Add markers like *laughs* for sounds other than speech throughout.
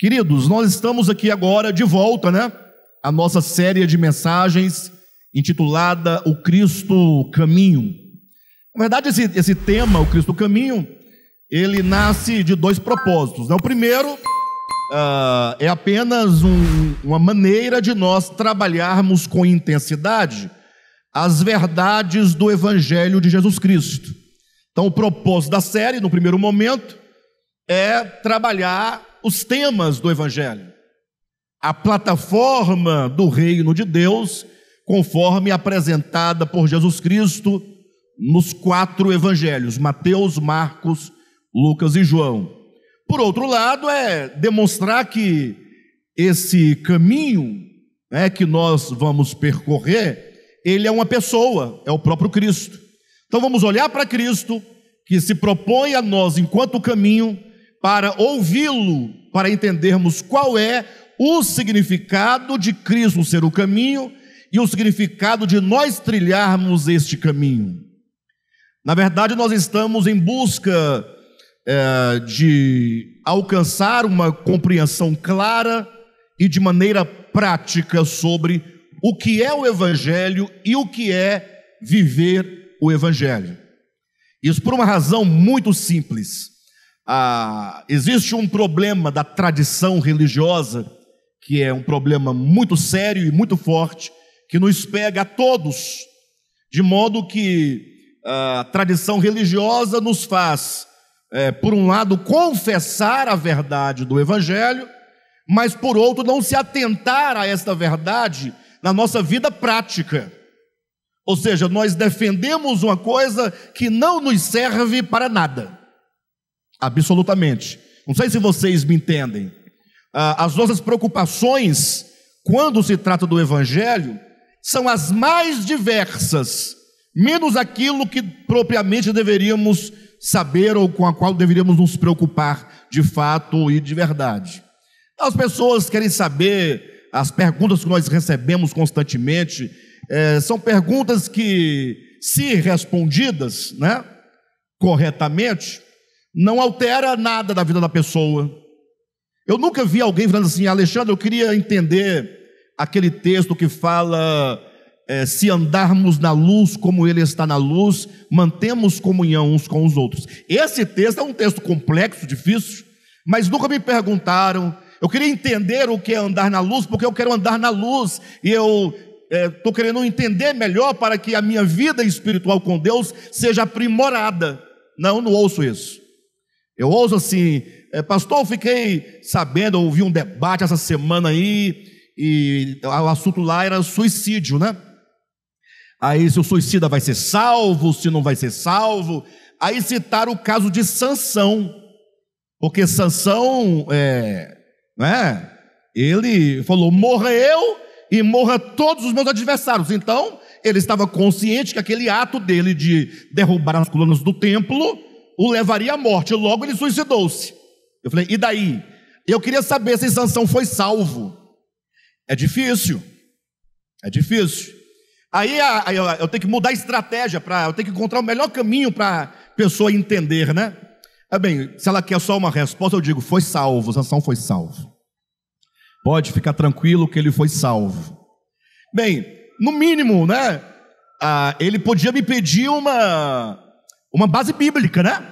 Queridos, nós estamos aqui agora de volta, né? A nossa série de mensagens intitulada O Cristo Caminho. Na verdade, esse, esse tema, o Cristo Caminho, ele nasce de dois propósitos. Né? O primeiro uh, é apenas um, uma maneira de nós trabalharmos com intensidade as verdades do Evangelho de Jesus Cristo. Então, o propósito da série, no primeiro momento, é trabalhar os temas do Evangelho, a plataforma do reino de Deus, conforme apresentada por Jesus Cristo nos quatro evangelhos: Mateus, Marcos, Lucas e João. Por outro lado, é demonstrar que esse caminho né, que nós vamos percorrer, ele é uma pessoa, é o próprio Cristo. Então vamos olhar para Cristo, que se propõe a nós enquanto caminho, para ouvi-lo, para entendermos qual é o significado de Cristo ser o caminho e o significado de nós trilharmos este caminho. Na verdade, nós estamos em busca é, de alcançar uma compreensão clara e de maneira prática sobre o que é o Evangelho e o que é viver o Evangelho. Isso por uma razão muito simples. Ah, existe um problema da tradição religiosa, que é um problema muito sério e muito forte, que nos pega a todos, de modo que ah, a tradição religiosa nos faz, é, por um lado, confessar a verdade do Evangelho, mas por outro, não se atentar a esta verdade na nossa vida prática. Ou seja, nós defendemos uma coisa que não nos serve para nada. Absolutamente. Não sei se vocês me entendem. Ah, as nossas preocupações, quando se trata do Evangelho, são as mais diversas, menos aquilo que propriamente deveríamos saber ou com a qual deveríamos nos preocupar de fato e de verdade. As pessoas querem saber, as perguntas que nós recebemos constantemente, é, são perguntas que, se respondidas né, corretamente, não altera nada da vida da pessoa. Eu nunca vi alguém falando assim, Alexandre, eu queria entender aquele texto que fala: é, se andarmos na luz como ele está na luz, mantemos comunhão uns com os outros. Esse texto é um texto complexo, difícil, mas nunca me perguntaram. Eu queria entender o que é andar na luz, porque eu quero andar na luz e eu estou eh, é, querendo entender melhor para que a minha vida espiritual com Deus seja aprimorada. Não, não ouço isso. Eu ouço assim, é, pastor, fiquei sabendo, ouvi um debate essa semana aí, e o assunto lá era suicídio, né? Aí se o suicida vai ser salvo, se não vai ser salvo. Aí citaram o caso de Sansão, porque Sansão, é, né? Ele falou: morra eu e morra todos os meus adversários. Então ele estava consciente que aquele ato dele de derrubar as colunas do templo o levaria à morte, logo ele suicidou-se. Eu falei, e daí? Eu queria saber se Sansão foi salvo. É difícil. É difícil. Aí eu tenho que mudar a estratégia, para eu tenho que encontrar o melhor caminho para a pessoa entender, né? É bem, se ela quer só uma resposta, eu digo, foi salvo, Sansão foi salvo. Pode ficar tranquilo que ele foi salvo. Bem, no mínimo, né? Ah, ele podia me pedir uma uma base bíblica, né?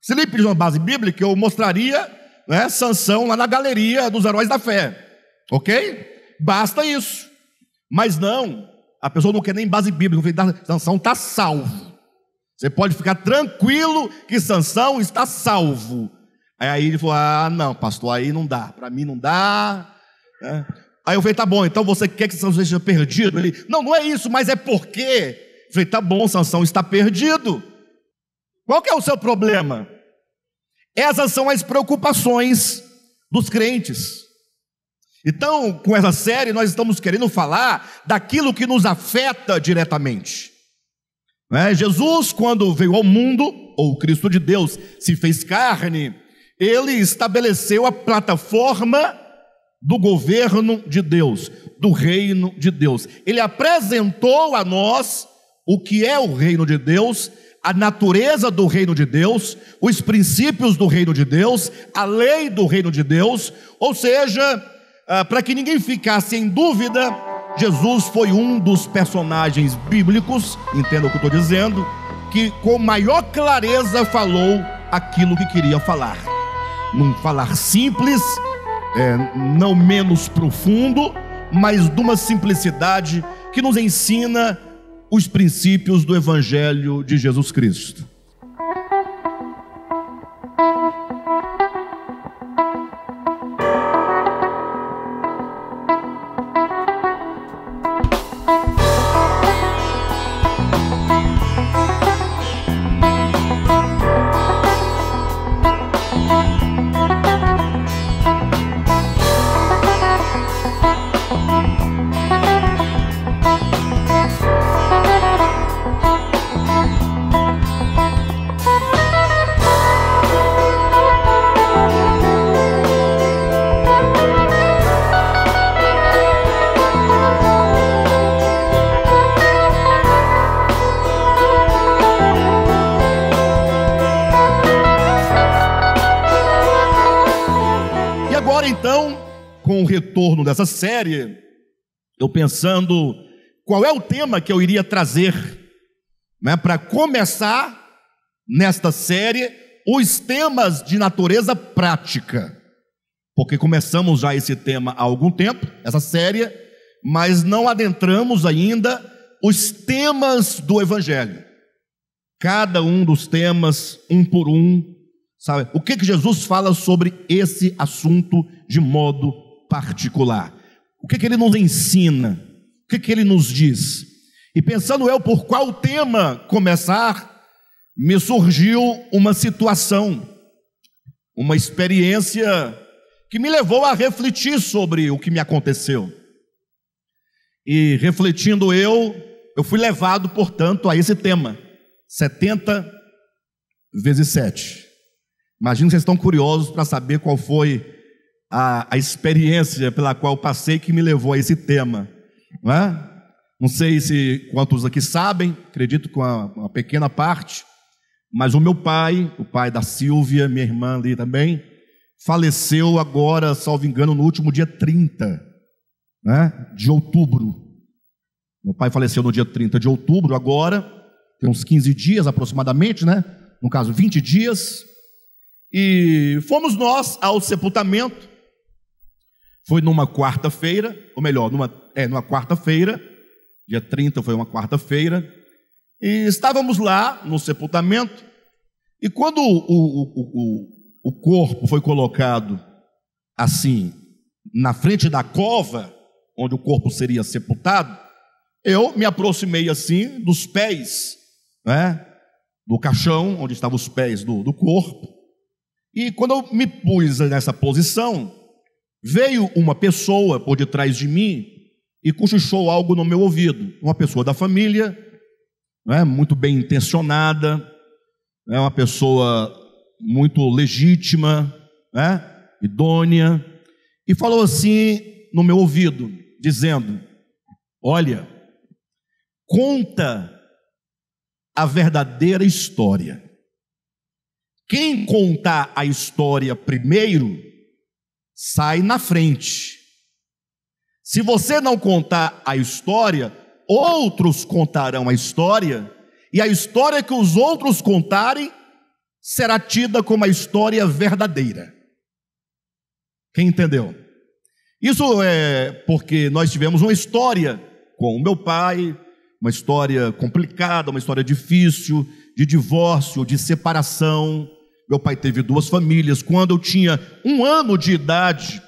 Se ele pedisse uma base bíblica, eu mostraria né, Sansão lá na galeria dos heróis da fé. Ok? Basta isso. Mas não, a pessoa não quer nem base bíblica. Sansão está salvo. Você pode ficar tranquilo que Sansão está salvo. Aí ele falou: Ah, não, pastor, aí não dá. Para mim não dá. É. Aí eu falei: Tá bom, então você quer que Sansão seja perdido? Ele: Não, não é isso, mas é porque. Eu falei: Tá bom, Sansão está perdido. Qual é o seu problema? Essas são as preocupações dos crentes. Então, com essa série, nós estamos querendo falar daquilo que nos afeta diretamente. É? Jesus, quando veio ao mundo, ou Cristo de Deus se fez carne, ele estabeleceu a plataforma do governo de Deus, do reino de Deus. Ele apresentou a nós o que é o reino de Deus a natureza do reino de Deus, os princípios do reino de Deus, a lei do reino de Deus, ou seja, ah, para que ninguém ficasse em dúvida, Jesus foi um dos personagens bíblicos, entenda o que eu estou dizendo, que com maior clareza falou aquilo que queria falar. Num falar simples, é, não menos profundo, mas de uma simplicidade que nos ensina os princípios do Evangelho de Jesus Cristo. dessa série, eu pensando qual é o tema que eu iria trazer né, para começar nesta série os temas de natureza prática. Porque começamos já esse tema há algum tempo, essa série, mas não adentramos ainda os temas do Evangelho. Cada um dos temas, um por um, sabe? O que, que Jesus fala sobre esse assunto de modo particular. O que, é que ele nos ensina? O que, é que ele nos diz? E pensando eu por qual tema começar, me surgiu uma situação, uma experiência que me levou a refletir sobre o que me aconteceu. E refletindo eu, eu fui levado, portanto, a esse tema: 70 vezes 7. Imagino que vocês estão curiosos para saber qual foi a, a experiência pela qual passei que me levou a esse tema. Não, é? não sei se quantos aqui sabem, acredito com uma pequena parte, mas o meu pai, o pai da Silvia, minha irmã ali também, faleceu agora, salvo engano, no último dia 30 né, de outubro. Meu pai faleceu no dia 30 de outubro, agora, tem uns 15 dias aproximadamente, né? No caso, 20 dias. E fomos nós ao sepultamento. Foi numa quarta-feira, ou melhor, numa, é, numa quarta-feira, dia 30 foi uma quarta-feira, e estávamos lá no sepultamento, e quando o, o, o, o corpo foi colocado assim, na frente da cova, onde o corpo seria sepultado, eu me aproximei assim dos pés, né, do caixão, onde estavam os pés do, do corpo, e quando eu me pus nessa posição, Veio uma pessoa por detrás de mim e cochichou algo no meu ouvido. Uma pessoa da família, é muito bem intencionada, é uma pessoa muito legítima, né, idônea, e falou assim no meu ouvido, dizendo: Olha, conta a verdadeira história. Quem contar a história primeiro sai na frente. Se você não contar a história, outros contarão a história, e a história que os outros contarem será tida como a história verdadeira. Quem entendeu? Isso é porque nós tivemos uma história com o meu pai, uma história complicada, uma história difícil, de divórcio, de separação, meu pai teve duas famílias. Quando eu tinha um ano de idade,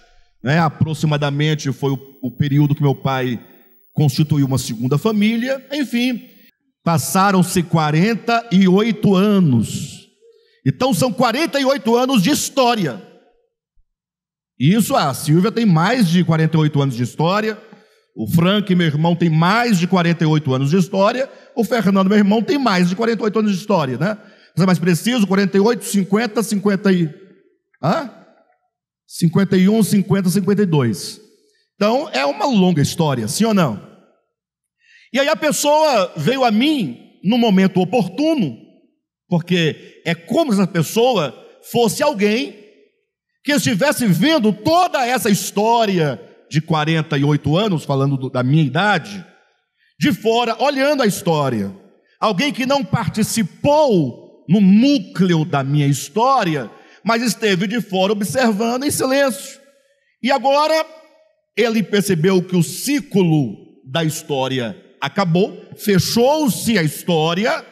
né, aproximadamente foi o, o período que meu pai constituiu uma segunda família. Enfim, passaram-se 48 anos. Então são 48 anos de história. Isso, a Silvia tem mais de 48 anos de história, o Frank, meu irmão, tem mais de 48 anos de história, o Fernando, meu irmão, tem mais de 48 anos de história, né? é mais preciso, 48, 50, 50 e... Hã? 51, 50, 52. Então, é uma longa história, sim ou não? E aí a pessoa veio a mim no momento oportuno, porque é como se a pessoa fosse alguém que estivesse vendo toda essa história de 48 anos, falando do, da minha idade, de fora, olhando a história. Alguém que não participou no núcleo da minha história, mas esteve de fora observando em silêncio. E agora ele percebeu que o ciclo da história acabou, fechou-se a história,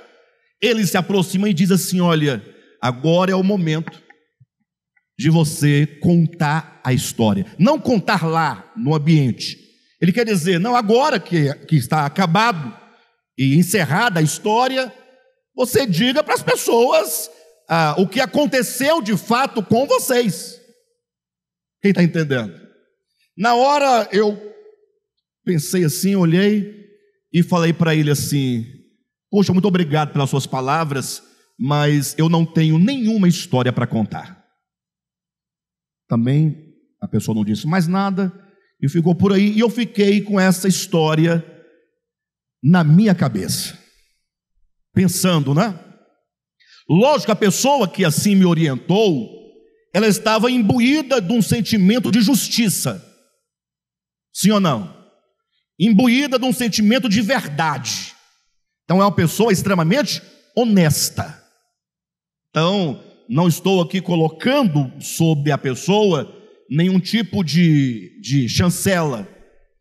ele se aproxima e diz assim: Olha, agora é o momento de você contar a história. Não contar lá no ambiente. Ele quer dizer, não agora que, que está acabado e encerrada a história, você diga para as pessoas ah, o que aconteceu de fato com vocês. Quem está entendendo? Na hora eu pensei assim, olhei e falei para ele assim: Poxa, muito obrigado pelas suas palavras, mas eu não tenho nenhuma história para contar. Também a pessoa não disse mais nada e ficou por aí. E eu fiquei com essa história na minha cabeça pensando, né? Lógico, a pessoa que assim me orientou, ela estava imbuída de um sentimento de justiça. Sim ou não? Imbuída de um sentimento de verdade. Então é uma pessoa extremamente honesta. Então, não estou aqui colocando sobre a pessoa nenhum tipo de, de chancela.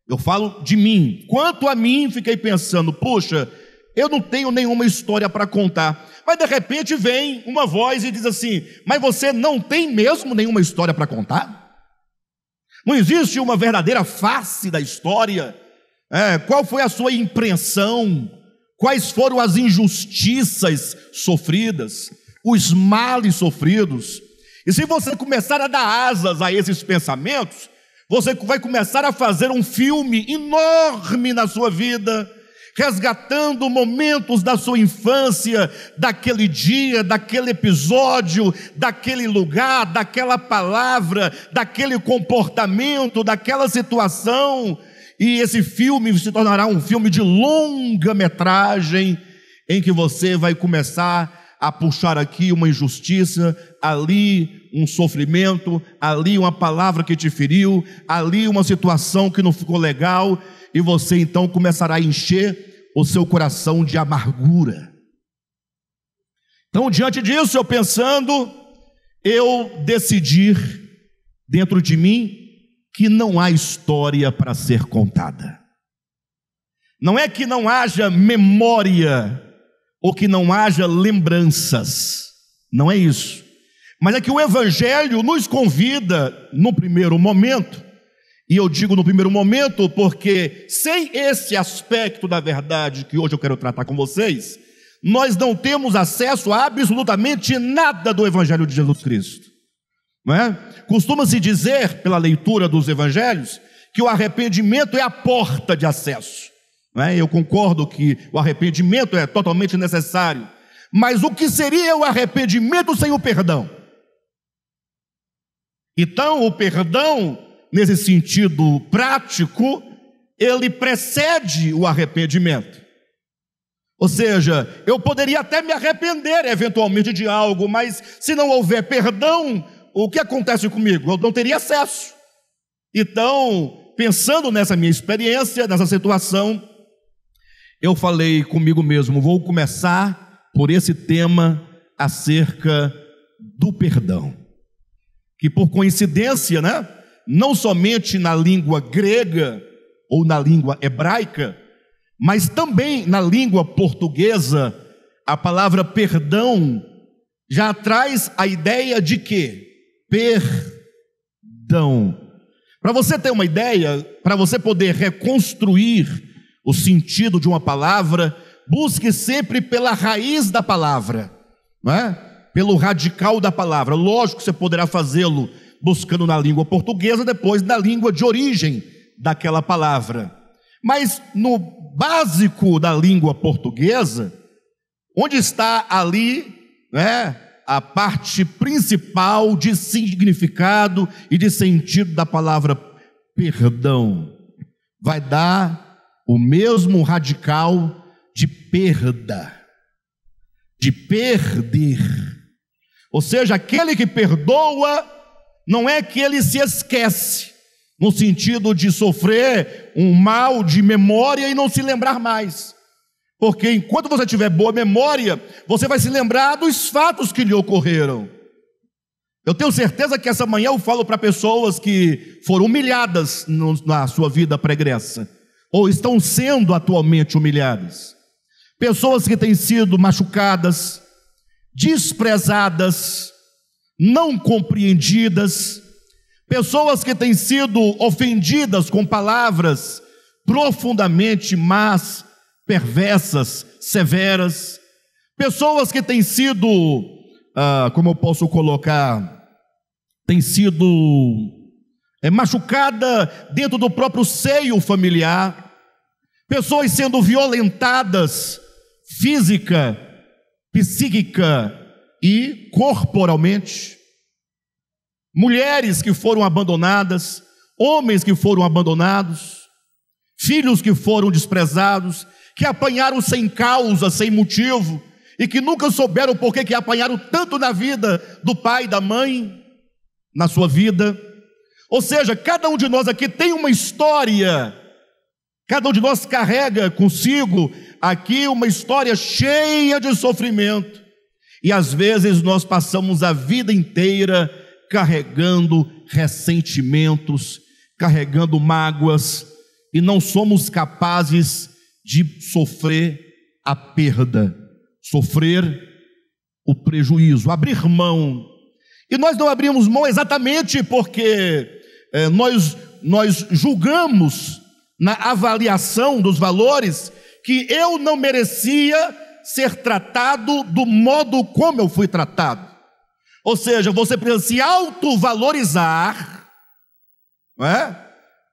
Eu falo de mim. Quanto a mim, fiquei pensando, puxa, eu não tenho nenhuma história para contar. Mas de repente vem uma voz e diz assim: Mas você não tem mesmo nenhuma história para contar? Não existe uma verdadeira face da história? É, qual foi a sua impressão? Quais foram as injustiças sofridas? Os males sofridos? E se você começar a dar asas a esses pensamentos, você vai começar a fazer um filme enorme na sua vida resgatando momentos da sua infância, daquele dia, daquele episódio, daquele lugar, daquela palavra, daquele comportamento, daquela situação. E esse filme se tornará um filme de longa metragem, em que você vai começar a puxar aqui uma injustiça, ali um sofrimento, ali uma palavra que te feriu, ali uma situação que não ficou legal e você então começará a encher o seu coração de amargura. Então, diante disso, eu pensando, eu decidir dentro de mim que não há história para ser contada. Não é que não haja memória ou que não haja lembranças. Não é isso. Mas é que o Evangelho nos convida, no primeiro momento, e eu digo no primeiro momento, porque sem esse aspecto da verdade que hoje eu quero tratar com vocês, nós não temos acesso a absolutamente nada do Evangelho de Jesus Cristo. Não é? Costuma-se dizer, pela leitura dos Evangelhos, que o arrependimento é a porta de acesso. Não é? Eu concordo que o arrependimento é totalmente necessário, mas o que seria o arrependimento sem o perdão? Então, o perdão nesse sentido prático, ele precede o arrependimento. Ou seja, eu poderia até me arrepender eventualmente de algo, mas se não houver perdão, o que acontece comigo? Eu não teria acesso. Então, pensando nessa minha experiência, nessa situação, eu falei comigo mesmo: vou começar por esse tema acerca do perdão. Que por coincidência, né? não somente na língua grega ou na língua hebraica, mas também na língua portuguesa, a palavra perdão já traz a ideia de que? Perdão. Para você ter uma ideia, para você poder reconstruir o sentido de uma palavra, busque sempre pela raiz da palavra, não é? pelo radical da palavra. Lógico que você poderá fazê-lo buscando na língua portuguesa, depois na língua de origem daquela palavra. Mas no básico da língua portuguesa, onde está ali né, a parte principal de significado e de sentido da palavra perdão, vai dar o mesmo radical de perda, de perder. Ou seja, aquele que perdoa não é que ele se esquece, no sentido de sofrer um mal de memória e não se lembrar mais. Porque enquanto você tiver boa memória, você vai se lembrar dos fatos que lhe ocorreram. Eu tenho certeza que essa manhã eu falo para pessoas que foram humilhadas no, na sua vida pregressa, ou estão sendo atualmente humilhadas. Pessoas que têm sido machucadas, desprezadas, não compreendidas, pessoas que têm sido ofendidas com palavras profundamente más, perversas, severas, pessoas que têm sido, ah, como eu posso colocar, têm sido é, machucada dentro do próprio seio familiar, pessoas sendo violentadas física, psíquica, e corporalmente. Mulheres que foram abandonadas, homens que foram abandonados, filhos que foram desprezados, que apanharam sem causa, sem motivo, e que nunca souberam por que apanharam tanto na vida do pai, da mãe, na sua vida. Ou seja, cada um de nós aqui tem uma história, cada um de nós carrega consigo aqui uma história cheia de sofrimento e às vezes nós passamos a vida inteira carregando ressentimentos, carregando mágoas, e não somos capazes de sofrer a perda, sofrer o prejuízo, abrir mão. E nós não abrimos mão exatamente porque é, nós, nós julgamos na avaliação dos valores que eu não merecia ser tratado do modo como eu fui tratado. Ou seja, você precisa se autovalorizar, não é?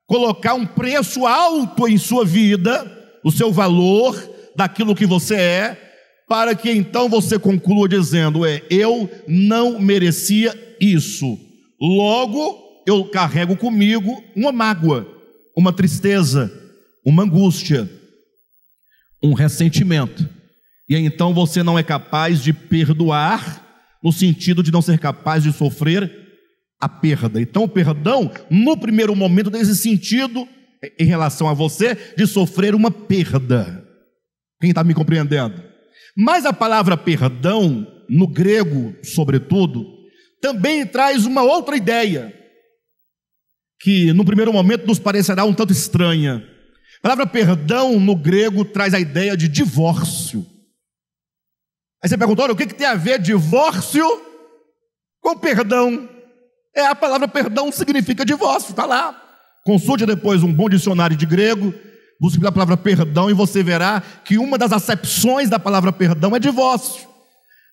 colocar um preço alto em sua vida, o seu valor daquilo que você é, para que então você conclua dizendo: é, eu não merecia isso. Logo, eu carrego comigo uma mágoa, uma tristeza, uma angústia, um ressentimento. E então você não é capaz de perdoar, no sentido de não ser capaz de sofrer a perda. Então, o perdão, no primeiro momento, tem esse sentido é em relação a você de sofrer uma perda. Quem está me compreendendo? Mas a palavra perdão, no grego, sobretudo, também traz uma outra ideia, que no primeiro momento nos parecerá um tanto estranha. A palavra perdão, no grego, traz a ideia de divórcio. Aí você pergunta: olha, o que, que tem a ver divórcio com perdão? É, a palavra perdão significa divórcio, está lá. Consulte depois um bom dicionário de grego, busque pela palavra perdão e você verá que uma das acepções da palavra perdão é divórcio.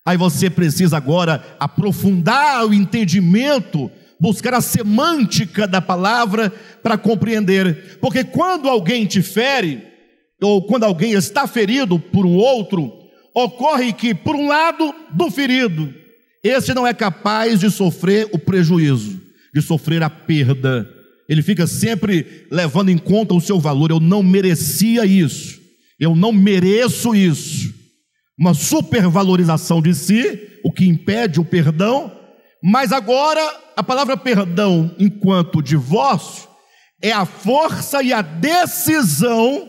Aí você precisa agora aprofundar o entendimento, buscar a semântica da palavra para compreender. Porque quando alguém te fere, ou quando alguém está ferido por um outro, ocorre que, por um lado, do ferido, esse não é capaz de sofrer o prejuízo, de sofrer a perda. Ele fica sempre levando em conta o seu valor. Eu não merecia isso. Eu não mereço isso. Uma supervalorização de si, o que impede o perdão. Mas agora, a palavra perdão enquanto divórcio é a força e a decisão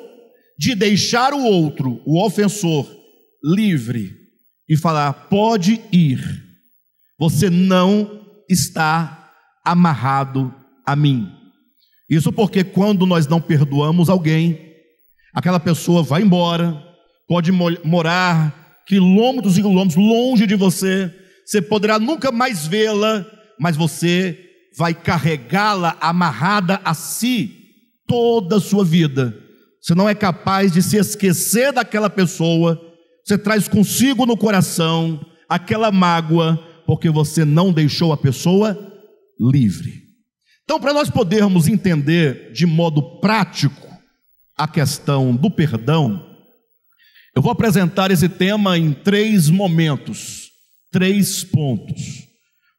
de deixar o outro, o ofensor, livre e falar: pode ir, você não está amarrado a mim. Isso porque quando nós não perdoamos alguém, aquela pessoa vai embora, pode morar quilômetros e quilômetros longe de você, você poderá nunca mais vê-la, mas você vai carregá-la amarrada a si toda a sua vida. Você não é capaz de se esquecer daquela pessoa você traz consigo no coração aquela mágoa, porque você não deixou a pessoa livre. Então, para nós podermos entender de modo prático a questão do perdão, eu vou apresentar esse tema em três momentos, três pontos.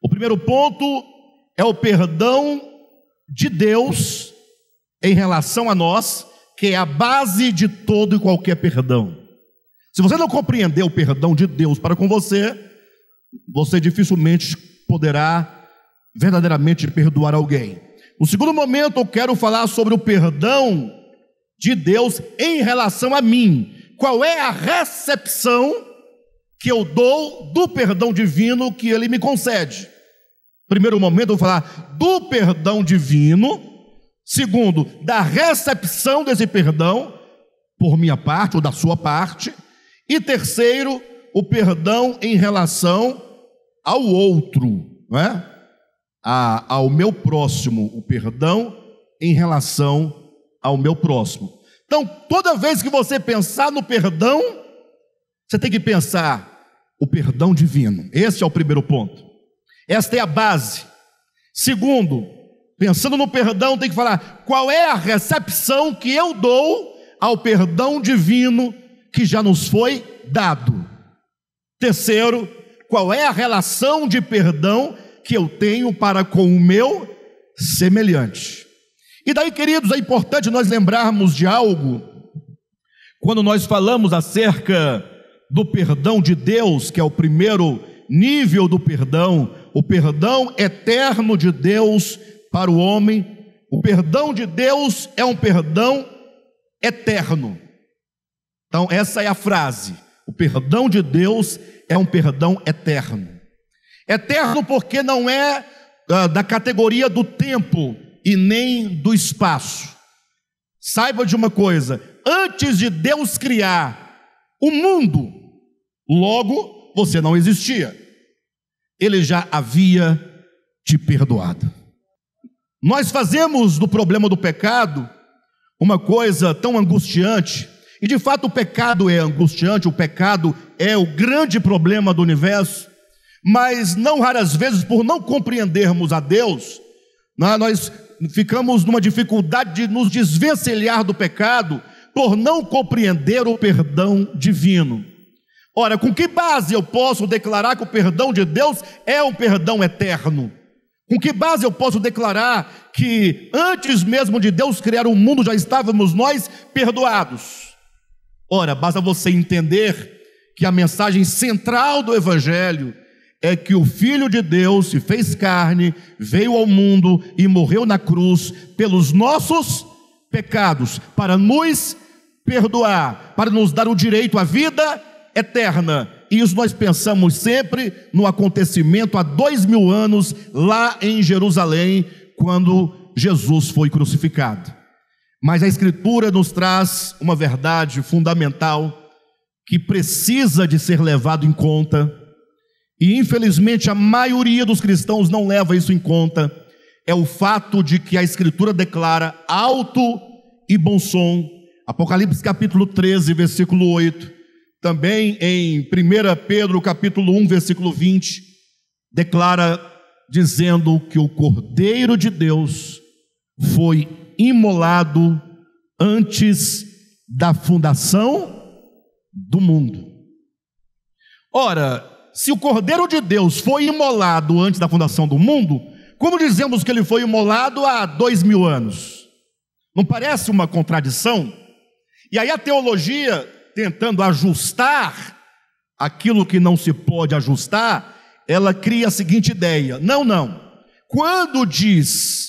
O primeiro ponto é o perdão de Deus em relação a nós, que é a base de todo e qualquer perdão. Se você não compreender o perdão de Deus para com você, você dificilmente poderá verdadeiramente perdoar alguém. No segundo momento, eu quero falar sobre o perdão de Deus em relação a mim. Qual é a recepção que eu dou do perdão divino que ele me concede? Primeiro momento, eu vou falar do perdão divino. Segundo, da recepção desse perdão por minha parte ou da sua parte. E terceiro, o perdão em relação ao outro, não é? A, ao meu próximo, o perdão em relação ao meu próximo. Então, toda vez que você pensar no perdão, você tem que pensar o perdão divino. Esse é o primeiro ponto. Esta é a base. Segundo, pensando no perdão, tem que falar qual é a recepção que eu dou ao perdão divino que já nos foi dado. Terceiro, qual é a relação de perdão que eu tenho para com o meu semelhante? E daí, queridos, é importante nós lembrarmos de algo quando nós falamos acerca do perdão de Deus, que é o primeiro nível do perdão, o perdão eterno de Deus para o homem, o perdão de Deus é um perdão eterno. Então, essa é a frase. O perdão de Deus é um perdão eterno. Eterno porque não é uh, da categoria do tempo e nem do espaço. Saiba de uma coisa: antes de Deus criar o mundo, logo você não existia. Ele já havia te perdoado. Nós fazemos do problema do pecado uma coisa tão angustiante e de fato o pecado é angustiante, o pecado é o grande problema do universo, mas não raras vezes, por não compreendermos a Deus, né, nós ficamos numa dificuldade de nos desvencilhar do pecado por não compreender o perdão divino. Ora, com que base eu posso declarar que o perdão de Deus é um perdão eterno? Com que base eu posso declarar que antes mesmo de Deus criar o mundo já estávamos nós perdoados? Ora, basta você entender que a mensagem central do Evangelho é que o Filho de Deus se fez carne, veio ao mundo e morreu na cruz pelos nossos pecados, para nos perdoar, para nos dar o direito à vida eterna. isso nós pensamos sempre no acontecimento há dois mil anos lá em Jerusalém, quando Jesus foi crucificado. Mas a Escritura nos traz uma verdade fundamental que precisa de ser levado em conta, e infelizmente a maioria dos cristãos não leva isso em conta, é o fato de que a Escritura declara alto e bom som, Apocalipse capítulo 13, versículo 8, também em 1 Pedro capítulo 1, versículo 20, declara dizendo que o Cordeiro de Deus foi imolado antes da fundação do mundo. Ora, se o Cordeiro de Deus foi imolado antes da fundação do mundo, como dizemos que ele foi imolado há dois mil anos? Não parece uma contradição? E aí a teologia, tentando ajustar aquilo que não se pode ajustar, ela cria a seguinte ideia: não, não. Quando diz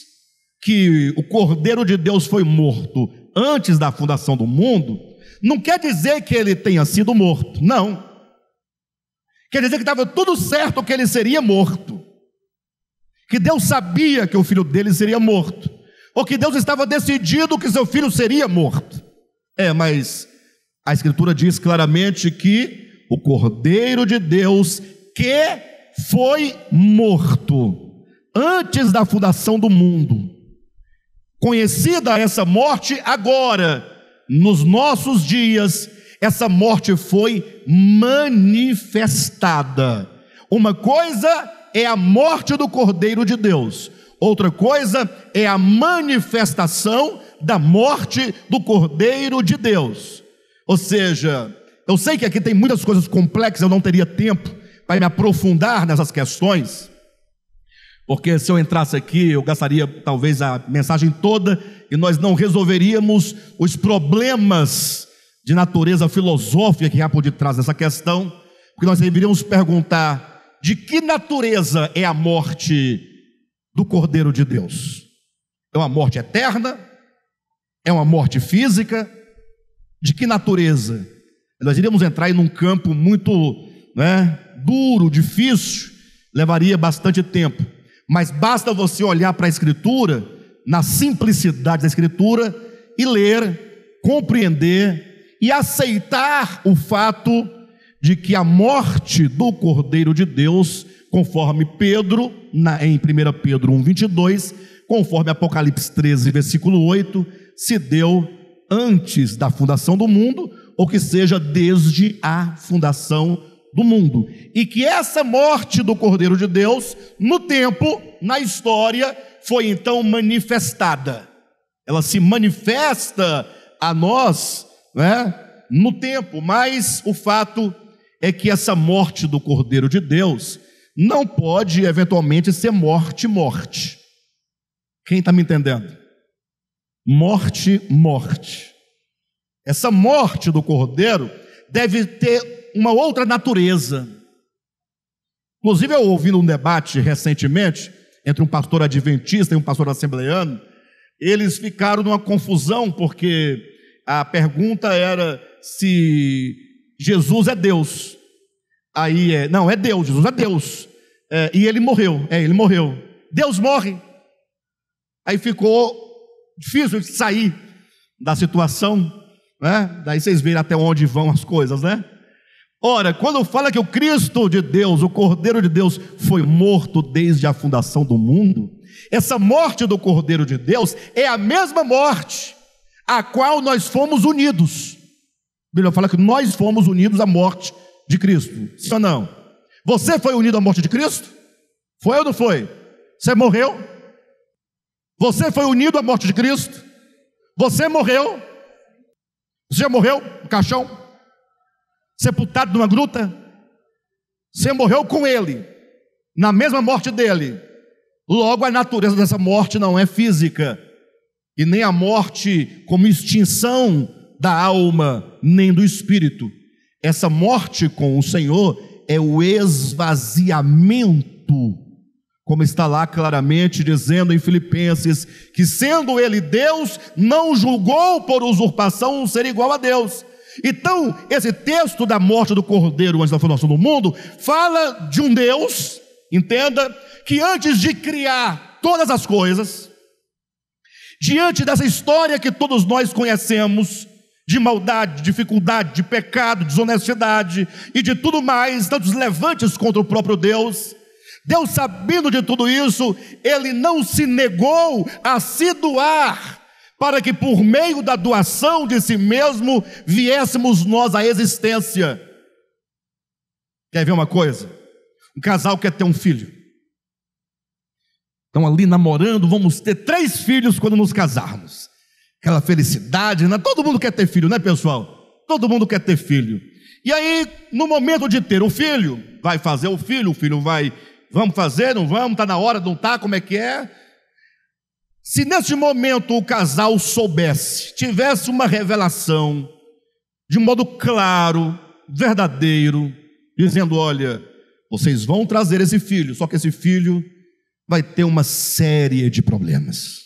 que o Cordeiro de Deus foi morto antes da fundação do mundo, não quer dizer que ele tenha sido morto, não. Quer dizer que estava tudo certo que ele seria morto. Que Deus sabia que o filho dele seria morto. Ou que Deus estava decidido que seu filho seria morto. É, mas a Escritura diz claramente que o Cordeiro de Deus que foi morto antes da fundação do mundo Conhecida essa morte agora, nos nossos dias, essa morte foi manifestada. Uma coisa é a morte do Cordeiro de Deus, outra coisa é a manifestação da morte do Cordeiro de Deus. Ou seja, eu sei que aqui tem muitas coisas complexas, eu não teria tempo para me aprofundar nessas questões, porque se eu entrasse aqui, eu gastaria talvez a mensagem toda e nós não resolveríamos os problemas de natureza filosófica que há por detrás dessa questão, porque nós deveríamos perguntar de que natureza é a morte do Cordeiro de Deus? É uma morte eterna? É uma morte física? De que natureza? Nós iríamos entrar em um campo muito né, duro, difícil, levaria bastante tempo. Mas basta você olhar para a Escritura, na simplicidade da Escritura, e ler, compreender e aceitar o fato de que a morte do Cordeiro de Deus, conforme Pedro, na, em 1 Pedro 1, 22, conforme Apocalipse 13, versículo 8, se deu antes da fundação do mundo, ou que seja desde a fundação do mundo. E que essa morte do Cordeiro de Deus, no tempo, na história, foi então manifestada. Ela se manifesta a nós, né, no tempo, mas o fato é que essa morte do Cordeiro de Deus não pode eventualmente ser morte, morte. Quem está me entendendo? Morte, morte. Essa morte do Cordeiro deve ter uma outra natureza. Inclusive, eu ouvi um debate recentemente entre um pastor adventista e um pastor assembleano, eles ficaram numa confusão, porque a pergunta era se Jesus é Deus. Aí é, não, é Deus, Jesus é Deus. É, e ele morreu, é, ele morreu. Deus morre. Aí ficou difícil de sair da situação, né? Daí vocês viram até onde vão as coisas, né? Ora, quando fala que o Cristo de Deus, o Cordeiro de Deus, foi morto desde a fundação do mundo, essa morte do Cordeiro de Deus é a mesma morte à qual nós fomos unidos. A Bíblia fala que nós fomos unidos à morte de Cristo. Sim ou não? Você foi unido à morte de Cristo? Foi ou não foi? Você morreu? Você foi unido à morte de Cristo? Você morreu? Você já morreu no caixão? sepultado numa gruta? Você morreu com ele, na mesma morte dele. Logo, a natureza dessa morte não é física, e nem a morte como extinção da alma, nem do espírito. Essa morte com o Senhor é o esvaziamento, como está lá claramente dizendo em Filipenses, que sendo ele Deus, não julgou por usurpação um ser igual a Deus então, esse texto da morte do Cordeiro antes da fundação do mundo fala de um Deus, entenda, que antes de criar todas as coisas, diante dessa história que todos nós conhecemos, de maldade, de dificuldade, de pecado, desonestidade e de tudo mais, tantos levantes contra o próprio Deus, Deus, sabendo de tudo isso, ele não se negou a se doar para que por meio da doação de si mesmo viéssemos nós à existência. Quer ver uma coisa? Um casal quer ter um filho. Estão ali namorando, vamos ter três filhos quando nos casarmos. Aquela felicidade, né? todo mundo quer ter filho, né, pessoal? Todo mundo quer ter filho. E aí, no momento de ter o um filho, vai fazer o filho, o filho vai, vamos fazer, não vamos, está na hora, não está, como é que é? Se neste momento o casal soubesse, tivesse uma revelação, de modo claro, verdadeiro, dizendo: olha, vocês vão trazer esse filho, só que esse filho vai ter uma série de problemas.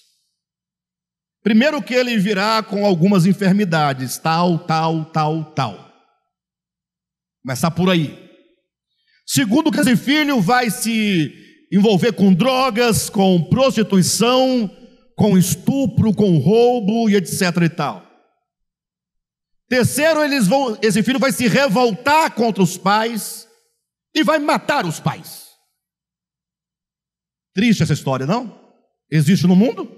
Primeiro, que ele virá com algumas enfermidades, tal, tal, tal, tal. Começar por aí. Segundo, que esse filho vai se envolver com drogas, com prostituição, com estupro, com roubo e etc e tal. Terceiro, eles vão, esse filho vai se revoltar contra os pais e vai matar os pais. Triste essa história, não? Existe no mundo?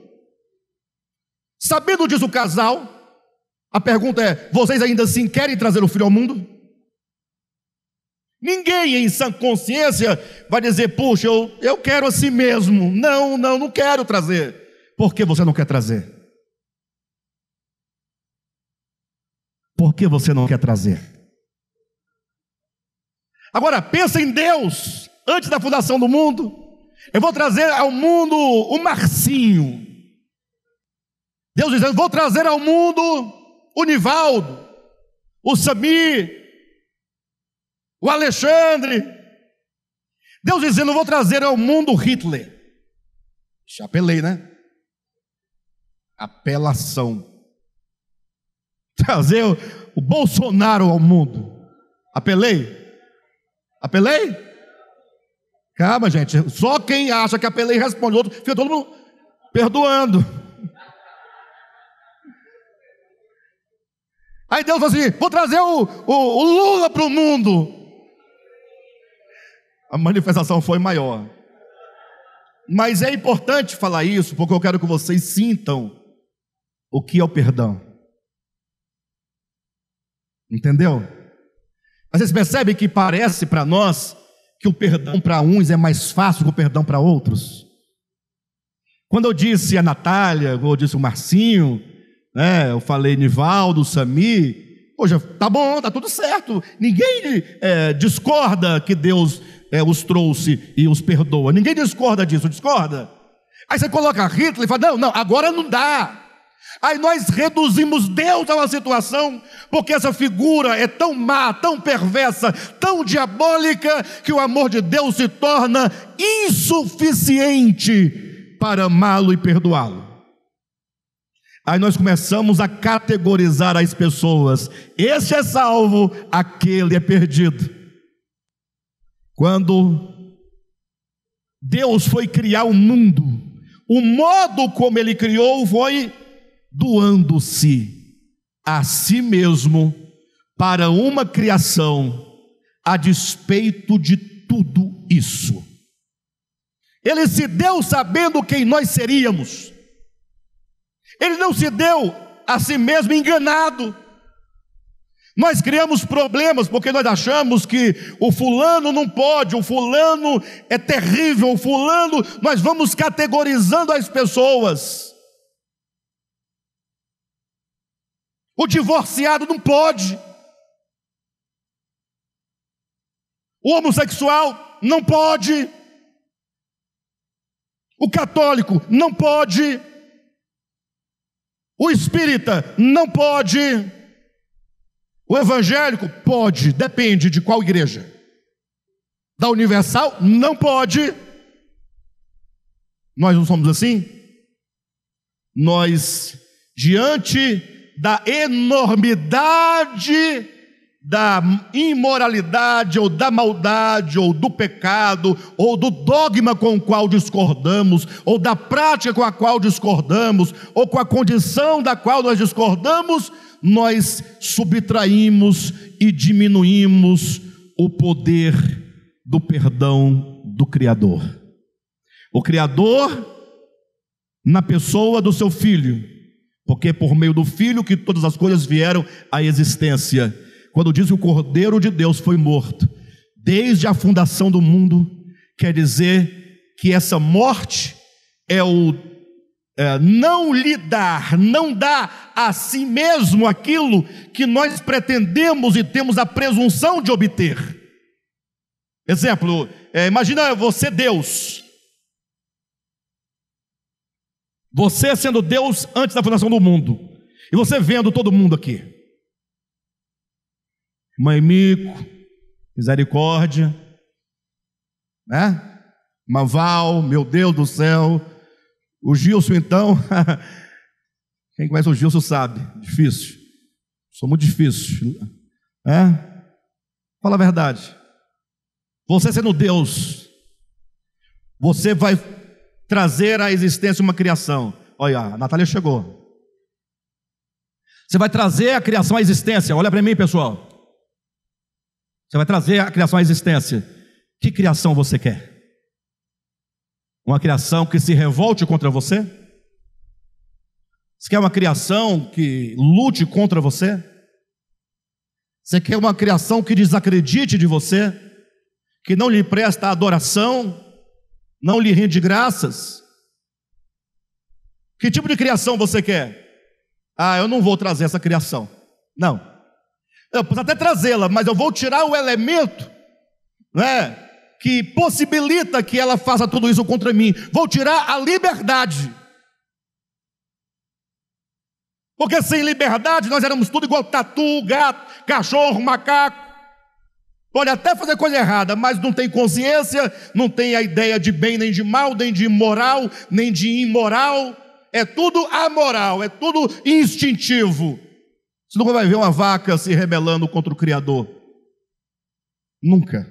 Sabendo disso o casal, a pergunta é: vocês ainda assim querem trazer o filho ao mundo? Ninguém em sã consciência vai dizer, puxa, eu, eu quero assim mesmo. Não, não, não quero trazer. Por que você não quer trazer? Por que você não quer trazer? Agora, pensa em Deus antes da fundação do mundo. Eu vou trazer ao mundo o Marcinho. Deus dizendo, vou trazer ao mundo o Nivaldo, o Samir, o Alexandre. Deus dizendo: vou trazer ao mundo Hitler. Chapelei, né? Apelação. Trazer o, Bolsonaro ao mundo. Apelei? Apelei? Calma, gente. Só quem acha que apelei responde. Outro fica todo mundo perdoando. Aí Deus falou assim: vou trazer o, o, o Lula para o mundo. A manifestação foi maior. Mas é importante falar isso, porque eu quero que vocês sintam o que é o perdão. Entendeu? Mas vocês percebem que parece para nós que o perdão para uns é mais fácil que o perdão para outros? Quando eu disse a Natália, quando eu disse o Marcinho, né, eu falei Nivaldo, Sami, poxa, tá bom, tá tudo certo, ninguém é, discorda que Deus é, os trouxe e os perdoa, ninguém discorda disso, discorda? Aí você coloca Hitler e fala: não, não, agora não dá, Aí nós reduzimos Deus a uma situação, porque essa figura é tão má, tão perversa, tão diabólica, que o amor de Deus se torna insuficiente para amá-lo e perdoá-lo. Aí nós começamos a categorizar as pessoas: esse é salvo, aquele é perdido. Quando Deus foi criar o mundo, o modo como ele criou foi doando-se a si mesmo para uma criação a despeito de tudo isso. Ele se deu sabendo quem nós seríamos. Ele não se deu a si mesmo enganado. Nós criamos problemas porque nós achamos que o fulano não pode, o fulano é terrível, o fulano, nós vamos categorizando as pessoas. O divorciado não pode. O homossexual não pode. O católico não pode. O espírita não pode. O evangélico pode, depende de qual igreja. Da universal não pode. Nós não somos assim? Nós diante da enormidade da imoralidade ou da maldade ou do pecado ou do dogma com o qual discordamos ou da prática com a qual discordamos ou com a condição da qual nós discordamos, nós subtraímos e diminuímos o poder do perdão do Criador. O Criador, na pessoa do seu filho, porque é por meio do Filho que todas as coisas vieram à existência. Quando diz que o Cordeiro de Deus foi morto, desde a fundação do mundo, quer dizer que essa morte é o é, não lhe dar, não dar a si mesmo aquilo que nós pretendemos e temos a presunção de obter. Exemplo, é, imagina você Deus, Você sendo Deus antes da fundação do mundo. E você vendo todo mundo aqui. Mãe Mico, misericórdia, né? Maval, meu Deus do céu. O Gilson, então, *laughs* quem conhece o Gilson sabe, difícil. Sou muito difícil. Né? Fala a verdade. Você sendo Deus, você vai trazer à existência uma criação. Olha, a Natália chegou. Você vai trazer a criação à existência. Olha para mim, pessoal. Você vai trazer a criação à existência. Que criação você quer? Uma criação que se revolte contra você? Você quer uma criação que lute contra você? Você quer uma criação que desacredite de você? Que não lhe presta adoração? não lhe rende graças? Que tipo de criação você quer? Ah, eu não vou trazer essa criação. Não. Eu posso até trazê-la, mas eu vou tirar o elemento né, que possibilita que ela faça tudo isso contra mim. Vou tirar a liberdade. Porque sem liberdade nós éramos tudo igual tatu, gato, cachorro, macaco. Pode até fazer coisa errada, mas não tem consciência, não tem a ideia de bem nem de mal, nem de moral, nem de imoral. É tudo amoral, é tudo instintivo. Você nunca vai ver uma vaca se rebelando contra o Criador. Nunca.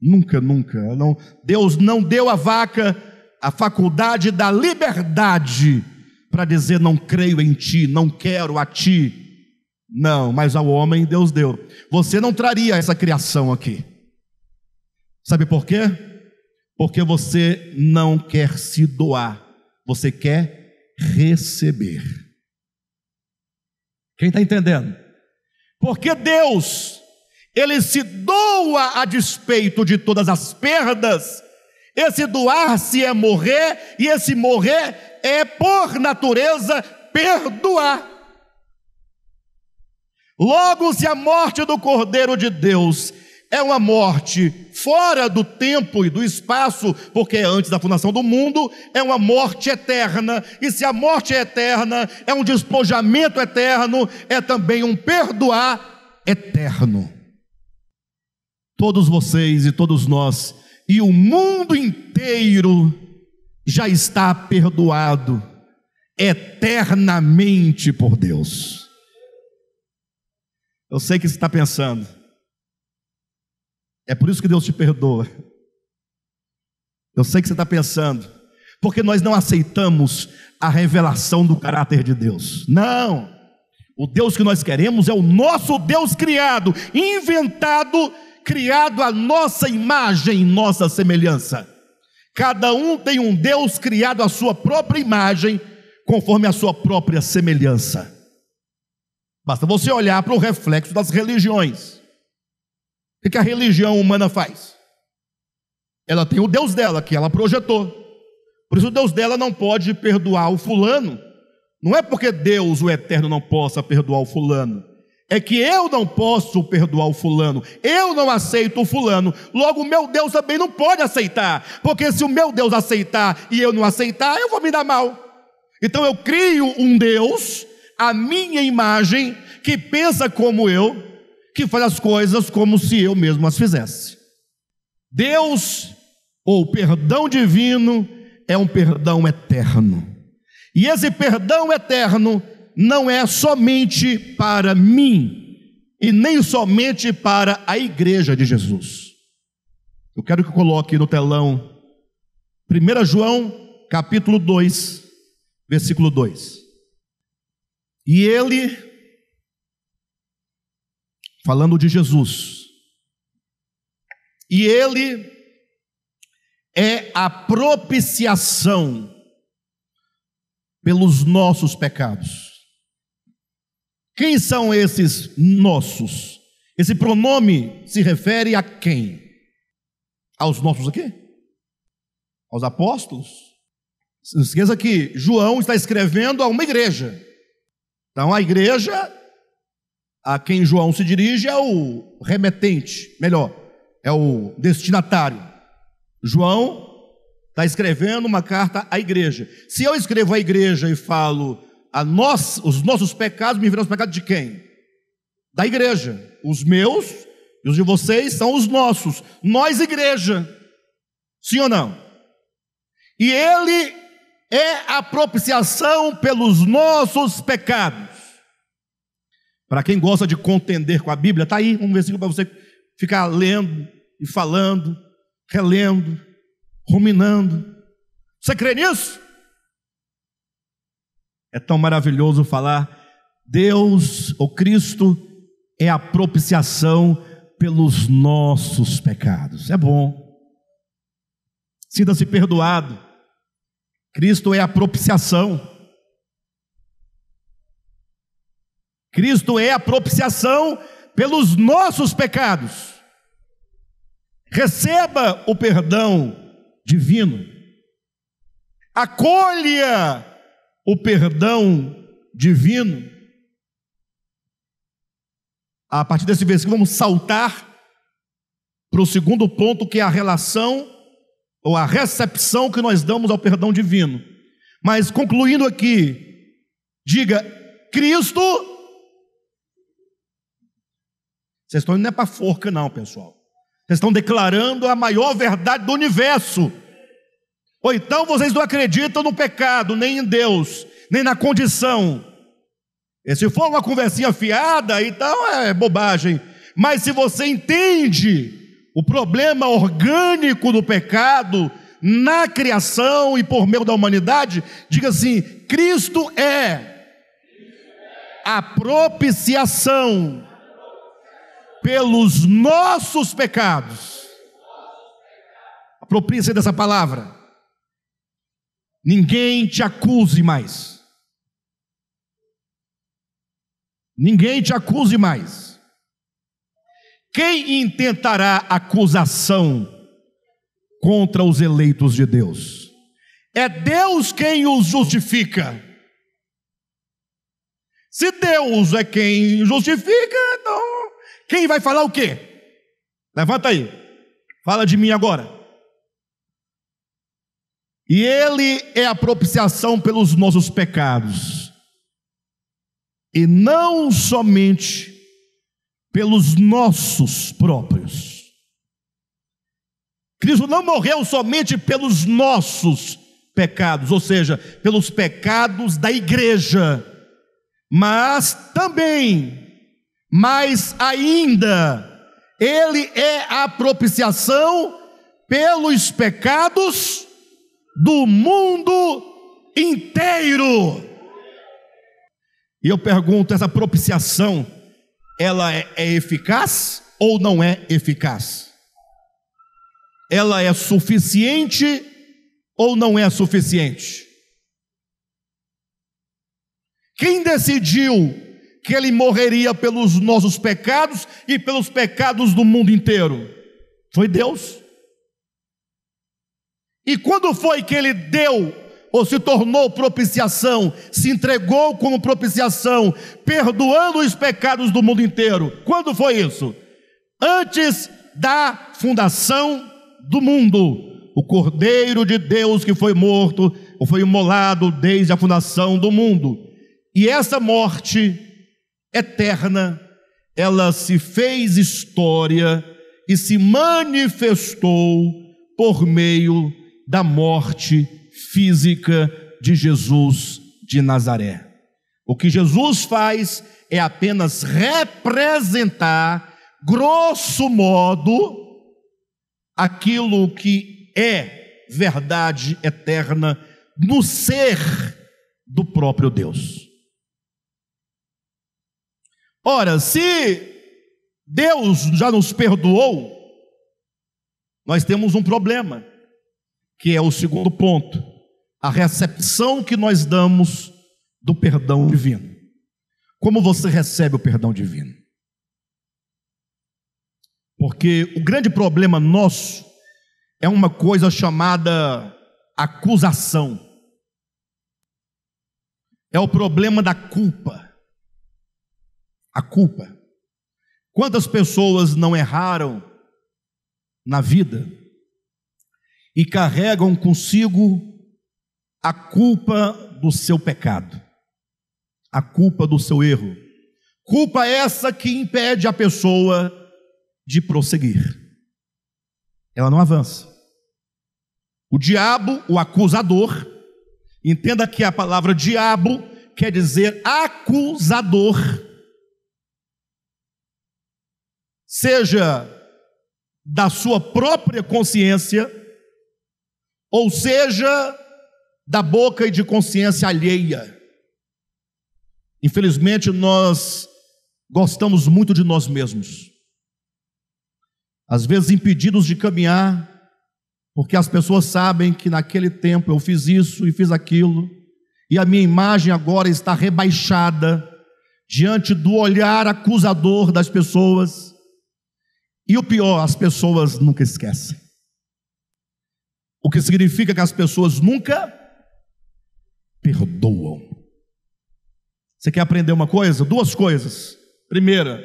Nunca, nunca. Não, Deus não deu à vaca a faculdade da liberdade para dizer: não creio em ti, não quero a ti. Não, mas ao homem Deus deu. Você não traria essa criação aqui. Sabe por quê? Porque você não quer se doar, você quer receber. Quem está entendendo? Porque Deus, Ele se doa a despeito de todas as perdas, esse doar-se é morrer, e esse morrer é, por natureza, perdoar. Logo, se a morte do Cordeiro de Deus é uma morte fora do tempo e do espaço, porque é antes da fundação do mundo, é uma morte eterna. E se a morte é eterna, é um despojamento eterno, é também um perdoar eterno. Todos vocês e todos nós, e o mundo inteiro já está perdoado eternamente por Deus. Eu sei que você está pensando. É por isso que Deus te perdoa. Eu sei que você está pensando. Porque nós não aceitamos a revelação do caráter de Deus. Não! O Deus que nós queremos é o nosso Deus criado, inventado, criado à nossa imagem, nossa semelhança. Cada um tem um Deus criado à sua própria imagem, conforme a sua própria semelhança. Basta você olhar para o reflexo das religiões. O que a religião humana faz? Ela tem o Deus dela, que ela projetou. Por isso, o Deus dela não pode perdoar o fulano. Não é porque Deus, o eterno, não possa perdoar o fulano. É que eu não posso perdoar o fulano. Eu não aceito o fulano. Logo, o meu Deus também não pode aceitar. Porque se o meu Deus aceitar e eu não aceitar, eu vou me dar mal. Então, eu crio um Deus a minha imagem, que pensa como eu, que faz as coisas como se eu mesmo as fizesse. Deus, ou perdão divino, é um perdão eterno. E esse perdão eterno não é somente para mim, e nem somente para a igreja de Jesus. Eu quero que eu coloque no telão 1 João, capítulo 2, versículo 2. E ele, falando de Jesus, e ele é a propiciação pelos nossos pecados. Quem são esses nossos? Esse pronome se refere a quem? Aos nossos aqui? Aos apóstolos? Não esqueça que João está escrevendo a uma igreja. Então a igreja a quem João se dirige é o remetente, melhor, é o destinatário. João está escrevendo uma carta à igreja. Se eu escrevo à igreja e falo a nós, os nossos pecados, me viram os pecados de quem? Da igreja. Os meus e os de vocês são os nossos. Nós, igreja. Sim ou não? E ele é a propiciação pelos nossos pecados. Para quem gosta de contender com a Bíblia, está aí um versículo para você ficar lendo e falando, relendo, ruminando. Você crê nisso? É tão maravilhoso falar, Deus, ou Cristo, é a propiciação pelos nossos pecados. É bom. Sinta-se perdoado. Cristo é a propiciação. Cristo é a propiciação pelos nossos pecados. Receba o perdão divino. Acolha o perdão divino. A partir desse versículo, vamos saltar para o segundo ponto, que é a relação ou a recepção que nós damos ao perdão divino. Mas concluindo aqui, diga: Cristo vocês estão indo não é para forca, não, pessoal. Vocês estão declarando a maior verdade do universo. Ou então vocês não acreditam no pecado, nem em Deus, nem na condição. E se for uma conversinha fiada, então é bobagem. Mas se você entende o problema orgânico do pecado na criação e por meio da humanidade, diga assim: Cristo é a propiciação pelos nossos pecados. Apropria-se dessa palavra. Ninguém te acuse mais. Ninguém te acuse mais. Quem intentará acusação contra os eleitos de Deus? É Deus quem os justifica. Se Deus é quem justifica, então quem vai falar o quê? Levanta aí. Fala de mim agora. E ele é a propiciação pelos nossos pecados. E não somente pelos nossos próprios. Cristo não morreu somente pelos nossos pecados, ou seja, pelos pecados da igreja, mas também mas ainda ele é a propiciação pelos pecados do mundo inteiro. E eu pergunto, essa propiciação, ela é, é eficaz ou não é eficaz? Ela é suficiente ou não é suficiente? Quem decidiu que ele morreria pelos nossos pecados e pelos pecados do mundo inteiro? Foi Deus. E quando foi que ele deu ou se tornou propiciação, se entregou como propiciação, perdoando os pecados do mundo inteiro? Quando foi isso? Antes da fundação do mundo, o Cordeiro de Deus que foi morto, ou foi imolado desde a fundação do mundo. E essa morte, eterna, ela se fez história e se manifestou por meio da morte física de Jesus de Nazaré. O que Jesus faz é apenas representar, grosso modo, aquilo que é verdade eterna no ser do próprio Deus. Ora, se Deus já nos perdoou, nós temos um problema, que é o segundo ponto, a recepção que nós damos do perdão divino. Como você recebe o perdão divino? Porque o grande problema nosso é uma coisa chamada acusação. É o problema da culpa a culpa. Quantas pessoas não erraram na vida e carregam consigo a culpa do seu pecado, a culpa do seu erro. Culpa essa que impede a pessoa de prosseguir. Ela não avança. O diabo, o acusador, entenda que a palavra diabo quer dizer acusador seja da sua própria consciência, ou seja da boca e de consciência alheia. Infelizmente, nós gostamos muito de nós mesmos. Às vezes impedidos de caminhar, porque as pessoas sabem que naquele tempo eu fiz isso e fiz aquilo, e a minha imagem agora está rebaixada diante do olhar acusador das pessoas, e o pior, as pessoas nunca esquecem. O que significa que as pessoas nunca perdoam. Você quer aprender uma coisa? Duas coisas. Primeira,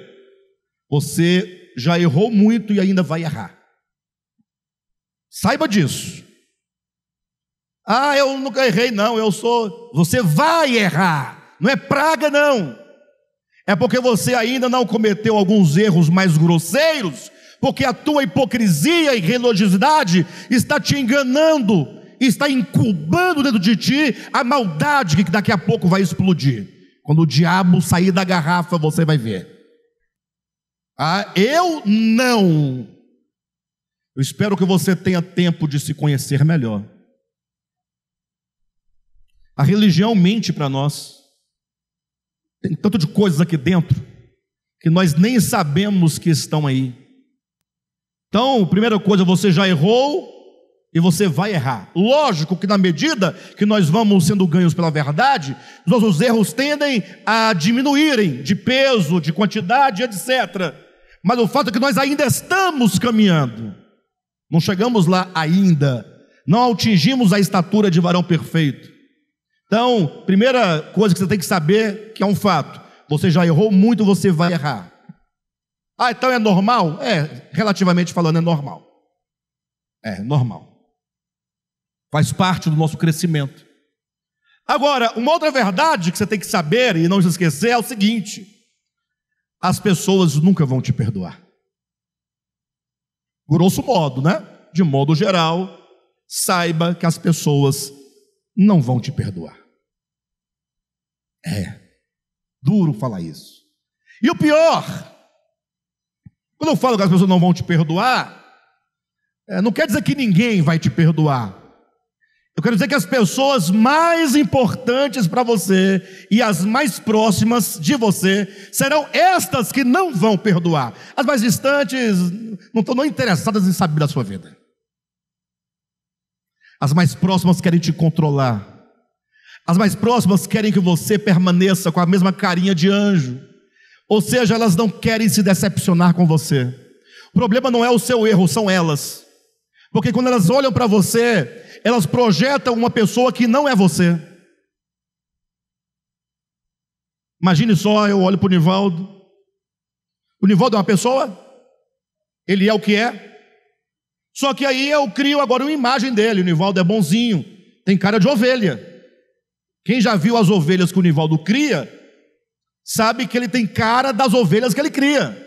você já errou muito e ainda vai errar. Saiba disso. Ah, eu nunca errei, não, eu sou. Você vai errar, não é praga, não. É porque você ainda não cometeu alguns erros mais grosseiros, porque a tua hipocrisia e religiosidade está te enganando, está incubando dentro de ti a maldade que daqui a pouco vai explodir. Quando o diabo sair da garrafa, você vai ver. Ah, eu não. Eu espero que você tenha tempo de se conhecer melhor. A religião mente para nós. Tem tanto de coisas aqui dentro que nós nem sabemos que estão aí. Então, primeira coisa, você já errou e você vai errar. Lógico que na medida que nós vamos sendo ganhos pela verdade, nossos erros tendem a diminuírem de peso, de quantidade, etc. Mas o fato é que nós ainda estamos caminhando. Não chegamos lá ainda. Não atingimos a estatura de varão perfeito. Então, primeira coisa que você tem que saber, que é um fato, você já errou muito, você vai errar. Ah, então é normal? É, relativamente falando, é normal. É, normal. Faz parte do nosso crescimento. Agora, uma outra verdade que você tem que saber e não se esquecer é o seguinte: as pessoas nunca vão te perdoar. Grosso modo, né? De modo geral, saiba que as pessoas não vão te perdoar. É, duro falar isso. E o pior, quando eu falo que as pessoas não vão te perdoar, é, não quer dizer que ninguém vai te perdoar. Eu quero dizer que as pessoas mais importantes para você e as mais próximas de você serão estas que não vão perdoar. As mais distantes não estão interessadas em saber da sua vida. As mais próximas querem te controlar. As mais próximas querem que você permaneça com a mesma carinha de anjo. Ou seja, elas não querem se decepcionar com você. O problema não é o seu erro, são elas. Porque quando elas olham para você, elas projetam uma pessoa que não é você. Imagine só, eu olho para o Nivaldo. O Nivaldo é uma pessoa? Ele é o que é? Só que aí eu crio agora uma imagem dele. O Nivaldo é bonzinho, tem cara de ovelha. Quem já viu as ovelhas que o Nivaldo cria, sabe que ele tem cara das ovelhas que ele cria.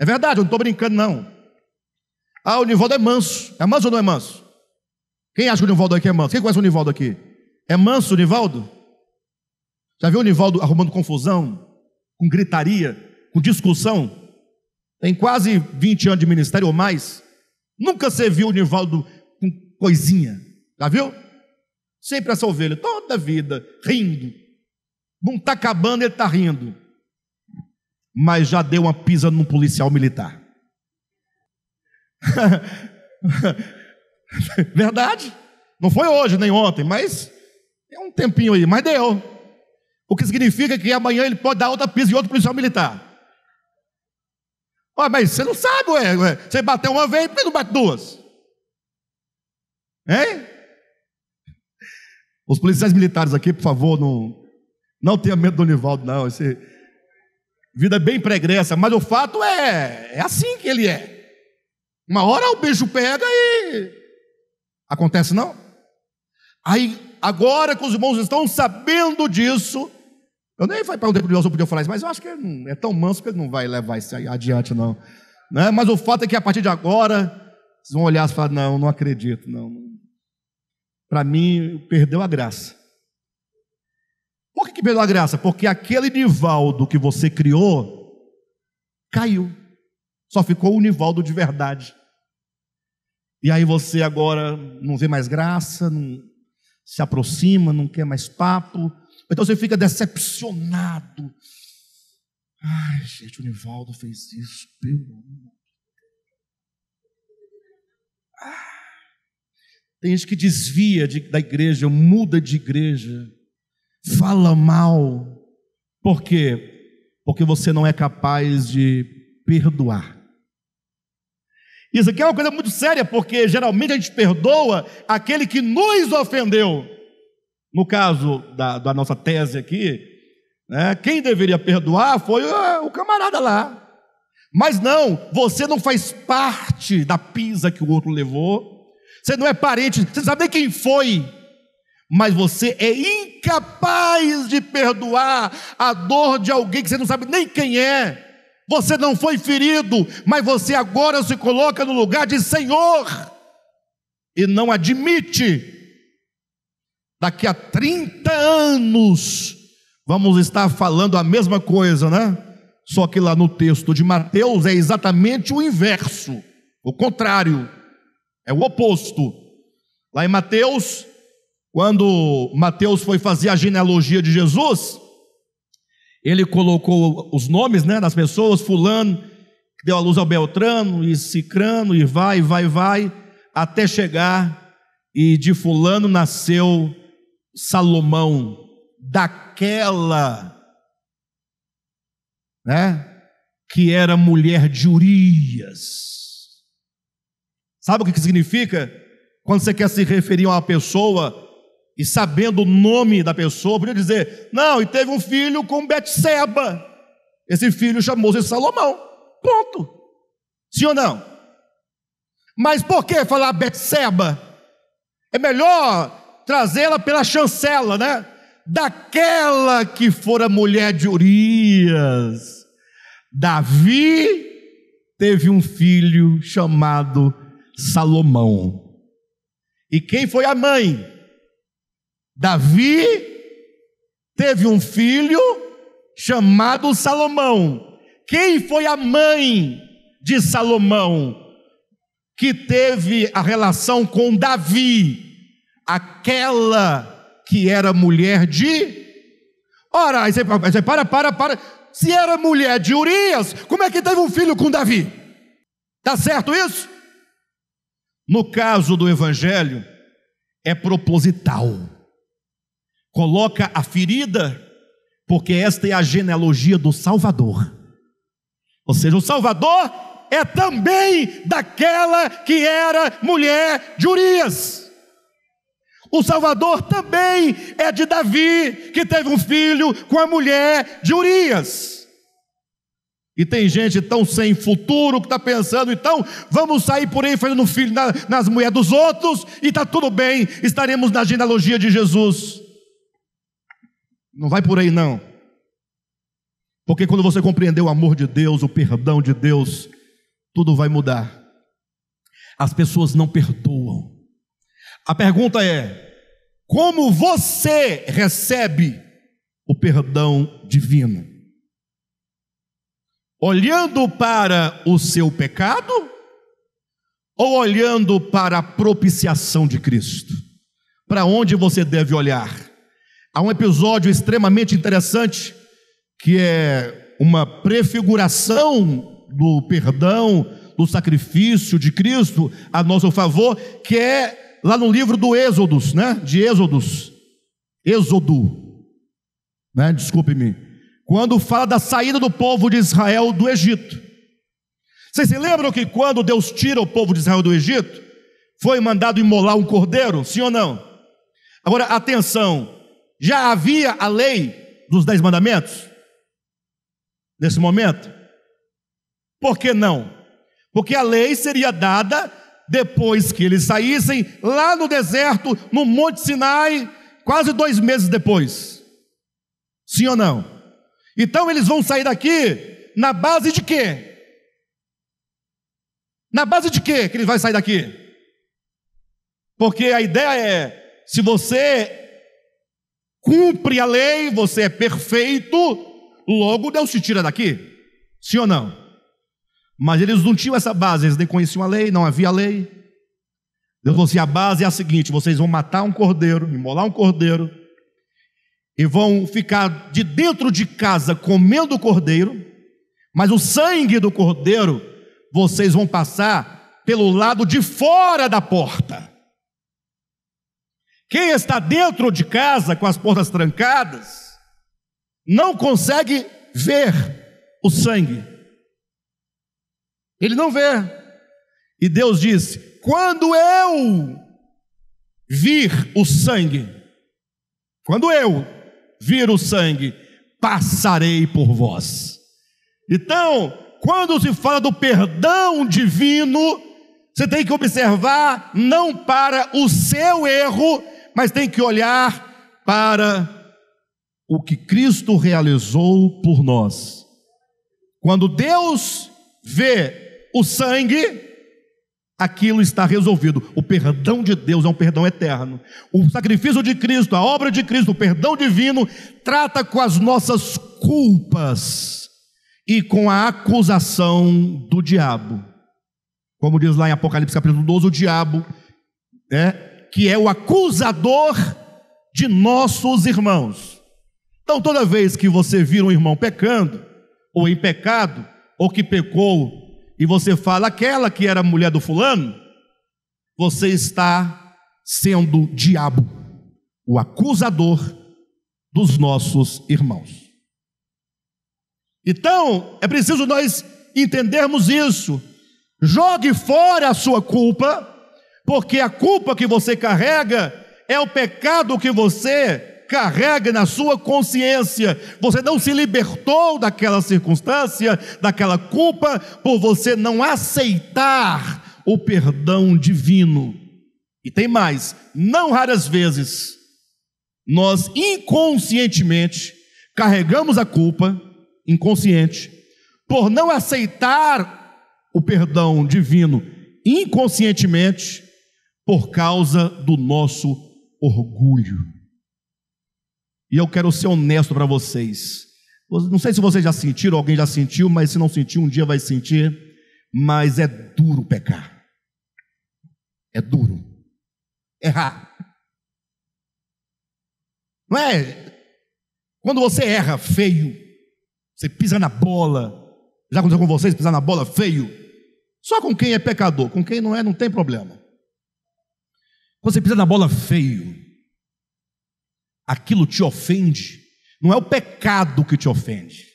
É verdade, eu não estou brincando, não. Ah, o Nivaldo é manso. É manso ou não é manso? Quem acha que o Nivaldo aqui é manso? Quem conhece o Nivaldo aqui? É manso o Nivaldo? Já viu o Nivaldo arrumando confusão? Com gritaria? Com discussão? Tem quase 20 anos de ministério ou mais. Nunca você viu o Nivaldo com coisinha. Já viu? Sempre essa ovelha, toda a vida, rindo. Não está acabando, ele está rindo. Mas já deu uma pisa num policial militar. *laughs* Verdade? Não foi hoje nem ontem, mas é um tempinho aí, mas deu. O que significa que amanhã ele pode dar outra pisa e outro policial militar. Ué, mas você não sabe, ué, ué. Você bateu uma vez, por que não bate duas? Hein? Os policiais militares aqui, por favor, não, não tenha medo do Nivaldo, não. Esse, vida é bem pregressa, mas o fato é, é assim que ele é. Uma hora o beijo pega e. Acontece não? Aí, agora que os irmãos estão sabendo disso, eu nem falei para o Deus eu podia falar isso, mas eu acho que é tão manso que ele não vai levar isso adiante, não. Né? Mas o fato é que a partir de agora, vocês vão olhar e falar: não, não acredito, não. Para mim, perdeu a graça. Por que, que perdeu a graça? Porque aquele Nivaldo que você criou caiu. Só ficou o Nivaldo de verdade. E aí você agora não vê mais graça, não se aproxima, não quer mais papo então você fica decepcionado. Ai, gente, o Nivaldo fez isso, pelo amor. Ah, tem gente que desvia de, da igreja, muda de igreja, fala mal. Por quê? Porque você não é capaz de perdoar. Isso aqui é uma coisa muito séria, porque geralmente a gente perdoa aquele que nos ofendeu. No caso da, da nossa tese aqui, né, quem deveria perdoar foi o, o camarada lá. Mas não, você não faz parte da pisa que o outro levou. Você não é parente, você sabe nem quem foi. Mas você é incapaz de perdoar a dor de alguém que você não sabe nem quem é. Você não foi ferido, mas você agora se coloca no lugar de Senhor e não admite Daqui a 30 anos, vamos estar falando a mesma coisa, né? Só que lá no texto de Mateus é exatamente o inverso, o contrário, é o oposto. Lá em Mateus, quando Mateus foi fazer a genealogia de Jesus, ele colocou os nomes né, das pessoas, fulano, que deu a luz ao Beltrano, e Cicrano, e vai, vai, vai, até chegar, e de fulano nasceu Salomão daquela, né, que era mulher de Urias. Sabe o que significa? Quando você quer se referir a uma pessoa e sabendo o nome da pessoa, podia dizer: não, e teve um filho com Betseba. Esse filho chamou-se Salomão. Ponto. Sim ou não? Mas por que falar Betseba? É melhor trazê-la pela chancela, né? Daquela que fora mulher de Urias. Davi teve um filho chamado Salomão. E quem foi a mãe? Davi teve um filho chamado Salomão. Quem foi a mãe de Salomão que teve a relação com Davi? aquela que era mulher de. Ora, aí você, aí você para, para, para. Se era mulher de Urias, como é que teve um filho com Davi? Está certo isso? No caso do Evangelho, é proposital. Coloca a ferida, porque esta é a genealogia do Salvador. Ou seja, o Salvador é também daquela que era mulher de Urias. O Salvador também é de Davi, que teve um filho com a mulher de Urias. E tem gente tão sem futuro que está pensando, então vamos sair por aí fazendo filho na, nas mulheres dos outros e está tudo bem, estaremos na genealogia de Jesus. Não vai por aí não. Porque quando você compreender o amor de Deus, o perdão de Deus, tudo vai mudar. As pessoas não perdoam a pergunta é: como você recebe o perdão divino? Olhando para o seu pecado ou olhando para a propiciação de Cristo? Para onde você deve olhar? Há um episódio extremamente interessante que é uma prefiguração do perdão, do sacrifício de Cristo a nosso favor, que é lá no livro do Êxodos, né? De Êxodos. Êxodo. Né? Desculpe-me. Quando fala da saída do povo de Israel do Egito. Vocês se lembram que quando Deus tira o povo de Israel do Egito, foi mandado imolar um cordeiro? Sim ou não? Agora, atenção. Já havia a lei dos dez mandamentos? Nesse momento? Por que não? Porque a lei seria dada depois que eles saíssem lá no deserto, no Monte Sinai, quase dois meses depois. Sim ou não? Então eles vão sair daqui na base de quê? Na base de quê que eles vão sair daqui? Porque a ideia é: se você cumpre a lei, você é perfeito, logo Deus te tira daqui. Sim ou não? Mas eles não tinham essa base, eles nem conheciam a lei, não havia lei. Deus falou assim: a base é a seguinte: vocês vão matar um cordeiro, imolar um cordeiro, e vão ficar de dentro de casa comendo o cordeiro, mas o sangue do cordeiro vocês vão passar pelo lado de fora da porta. Quem está dentro de casa com as portas trancadas não consegue ver o sangue ele não vê. E Deus disse: quando eu vir o sangue, quando eu vir o sangue, passarei por vós. Então, quando se fala do perdão divino, você tem que observar não para o seu erro, mas tem que olhar para o que Cristo realizou por nós. Quando Deus vê o sangue, aquilo está resolvido. O perdão de Deus é um perdão eterno. O sacrifício de Cristo, a obra de Cristo, o perdão divino, trata com as nossas culpas e com a acusação do diabo. Como diz lá em Apocalipse capítulo 12, o diabo, né, que é o acusador de nossos irmãos. Então, toda vez que você vira um irmão pecando, ou em pecado, ou que pecou e você fala aquela que era mulher do fulano, você está sendo diabo, o acusador dos nossos irmãos. Então, é preciso nós entendermos isso. Jogue fora a sua culpa, porque a culpa que você carrega é o pecado que você carrega na sua consciência. Você não se libertou daquela circunstância, daquela culpa, por você não aceitar o perdão divino. E tem mais: não raras vezes, nós inconscientemente carregamos a culpa, inconsciente, por não aceitar o perdão divino inconscientemente por causa do nosso orgulho. E eu quero ser honesto para vocês. Não sei se vocês já sentiram, alguém já sentiu, mas se não sentiu, um dia vai sentir. Mas é duro pecar. É duro. Errar. Não é? Quando você erra feio, você pisa na bola. Já aconteceu com vocês pisar na bola feio? Só com quem é pecador, com quem não é, não tem problema. Você pisa na bola feio aquilo te ofende, não é o pecado que te ofende,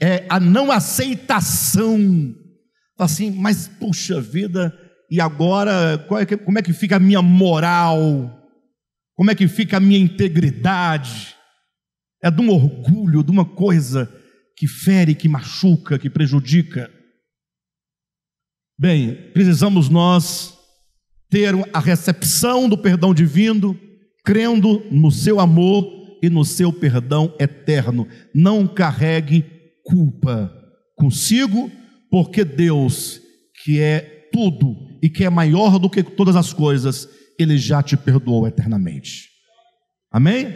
é a não aceitação. Assim, mas puxa vida, e agora é como é que fica a minha moral? Como é que fica a minha integridade? É de um orgulho, de uma coisa que fere, que machuca, que prejudica. Bem, precisamos nós ter a recepção do perdão divino crendo no seu amor e no seu perdão eterno. Não carregue culpa consigo, porque Deus, que é tudo e que é maior do que todas as coisas, ele já te perdoou eternamente. Amém?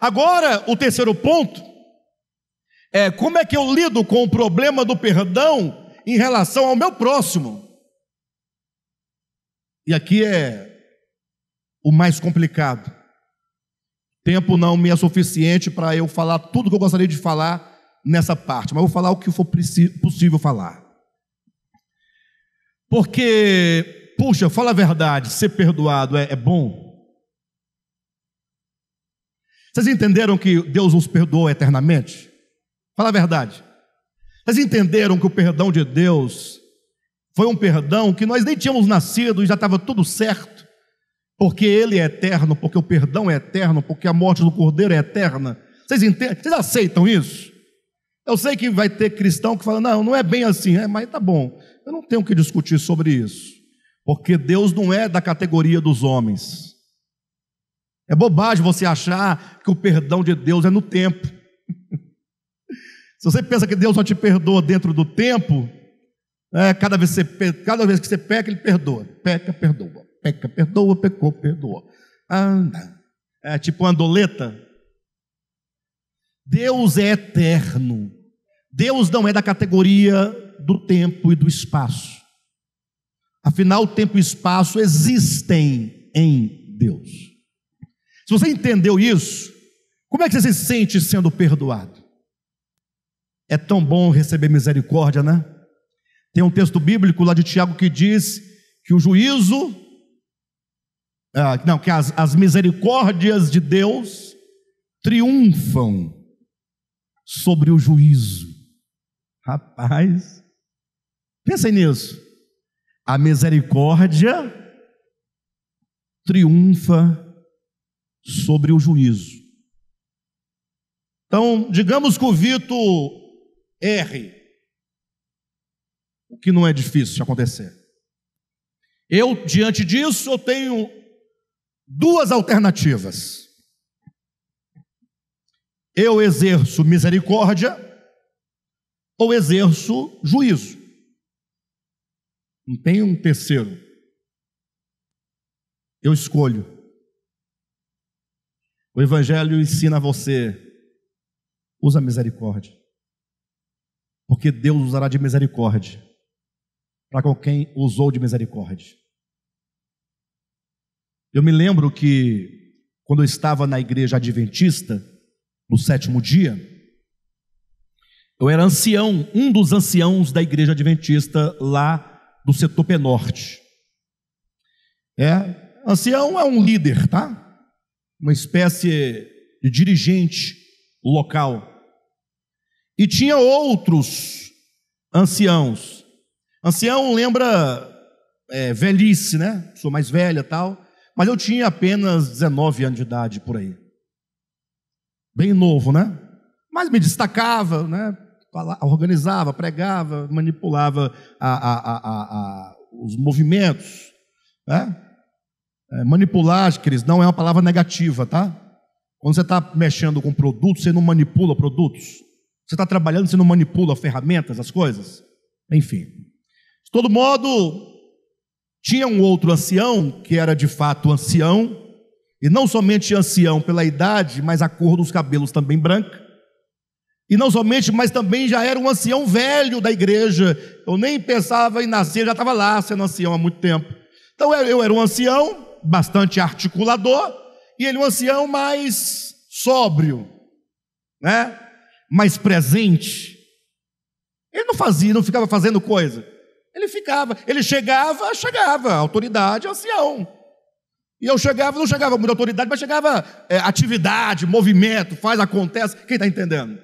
Agora, o terceiro ponto é como é que eu lido com o problema do perdão em relação ao meu próximo. E aqui é o mais complicado. Tempo não me é suficiente para eu falar tudo que eu gostaria de falar nessa parte, mas eu vou falar o que for possível falar. Porque, puxa, fala a verdade, ser perdoado é, é bom. Vocês entenderam que Deus nos perdoa eternamente? Fala a verdade. Vocês entenderam que o perdão de Deus foi um perdão que nós nem tínhamos nascido e já estava tudo certo? porque ele é eterno, porque o perdão é eterno, porque a morte do cordeiro é eterna. Vocês, entendem? Vocês aceitam isso? Eu sei que vai ter cristão que fala, não, não é bem assim, é, mas tá bom, eu não tenho que discutir sobre isso, porque Deus não é da categoria dos homens. É bobagem você achar que o perdão de Deus é no tempo. *laughs* Se você pensa que Deus só te perdoa dentro do tempo, é, cada, vez você, cada vez que você peca, Ele perdoa. Peca, perdoa peca, perdoa, pecou, perdoa. Anda. Ah, é tipo uma doleta. Deus é eterno. Deus não é da categoria do tempo e do espaço. Afinal, o tempo e o espaço existem em Deus. Se você entendeu isso, como é que você se sente sendo perdoado? É tão bom receber misericórdia, né? Tem um texto bíblico lá de Tiago que diz que o juízo ah, não, que as, as misericórdias de Deus triunfam sobre o juízo. Rapaz, pensem nisso. A misericórdia triunfa sobre o juízo. Então, digamos que o Vitor erre, o que não é difícil de acontecer. Eu, diante disso, eu tenho duas alternativas. Eu exerço misericórdia ou exerço juízo. Não tem um terceiro. Eu escolho. O Evangelho ensina você: usa misericórdia. Porque Deus usará de misericórdia para quem usou de misericórdia. Eu me lembro que quando eu estava na igreja adventista, no sétimo dia, eu era ancião, um dos anciãos da igreja adventista lá do setor penorte. É, ancião é um líder, tá? Uma espécie de dirigente local. E tinha outros anciãos. Ancião lembra é, velhice, né? Sou mais velha, tal. Mas eu tinha apenas 19 anos de idade por aí. Bem novo, né? Mas me destacava, né? organizava, pregava, manipulava a, a, a, os movimentos. Né? É, manipular, queridos, não é uma palavra negativa, tá? Quando você está mexendo com produtos, você não manipula produtos. Você está trabalhando, você não manipula ferramentas, as coisas. Enfim. De todo modo, tinha um outro ancião, que era de fato ancião, e não somente ancião pela idade, mas a cor dos cabelos também branca. E não somente, mas também já era um ancião velho da igreja. Eu nem pensava em nascer, já estava lá sendo ancião há muito tempo. Então eu era um ancião, bastante articulador, e ele é um ancião mais sóbrio, né? mais presente. Ele não fazia, não ficava fazendo coisa. Ele ficava, ele chegava, chegava, autoridade, ancião. E eu chegava, não chegava muita autoridade, mas chegava é, atividade, movimento, faz, acontece. Quem está entendendo?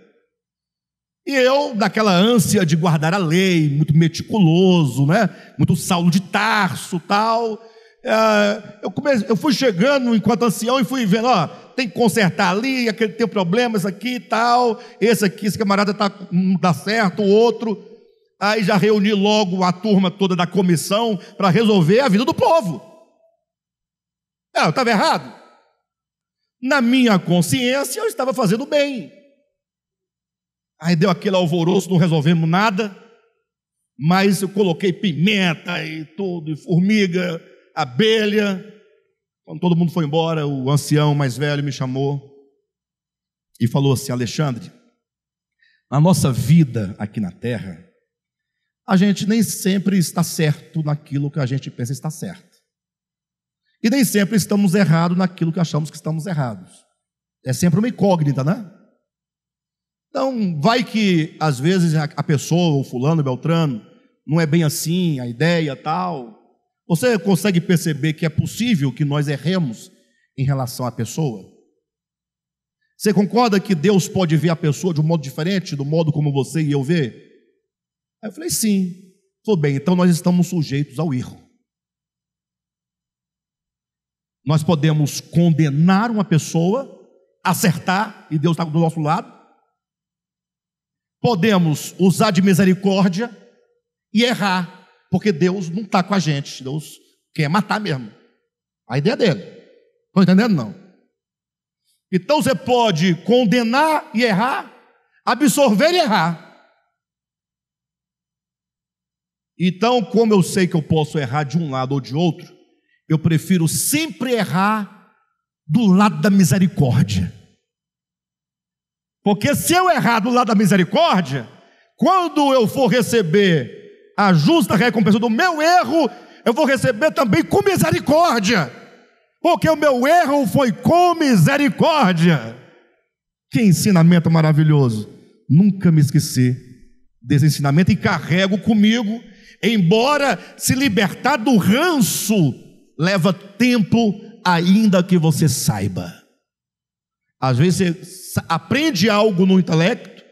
E eu, daquela ânsia de guardar a lei, muito meticuloso, né? muito Saulo de Tarso tal, é, eu, comecei, eu fui chegando enquanto ancião e fui vendo, ó, tem que consertar ali, aquele tem problema, aqui e tal, esse aqui, esse camarada tá, não dá certo, o outro aí já reuni logo a turma toda da comissão para resolver a vida do povo. Ah, eu estava errado. Na minha consciência, eu estava fazendo bem. Aí deu aquele alvoroço, não resolvemos nada, mas eu coloquei pimenta e tudo, e formiga, abelha. Quando todo mundo foi embora, o ancião mais velho me chamou e falou assim: Alexandre, na nossa vida aqui na terra, a gente nem sempre está certo naquilo que a gente pensa está certo. E nem sempre estamos errados naquilo que achamos que estamos errados. É sempre uma incógnita, né? Então, vai que às vezes a pessoa, o fulano, o beltrano, não é bem assim, a ideia tal. Você consegue perceber que é possível que nós erremos em relação à pessoa? Você concorda que Deus pode ver a pessoa de um modo diferente do modo como você e eu vê? Aí eu falei, sim. Tudo bem, então nós estamos sujeitos ao erro. Nós podemos condenar uma pessoa, acertar, e Deus está do nosso lado. Podemos usar de misericórdia e errar, porque Deus não está com a gente. Deus quer matar mesmo. A ideia é dele. Estão entendendo? Não. Então você pode condenar e errar, absorver e errar. Então, como eu sei que eu posso errar de um lado ou de outro, eu prefiro sempre errar do lado da misericórdia. Porque se eu errar do lado da misericórdia, quando eu for receber a justa recompensa do meu erro, eu vou receber também com misericórdia. Porque o meu erro foi com misericórdia. Que ensinamento maravilhoso! Nunca me esqueci desse ensinamento e carrego comigo Embora se libertar do ranço leva tempo, ainda que você saiba. Às vezes você aprende algo no intelecto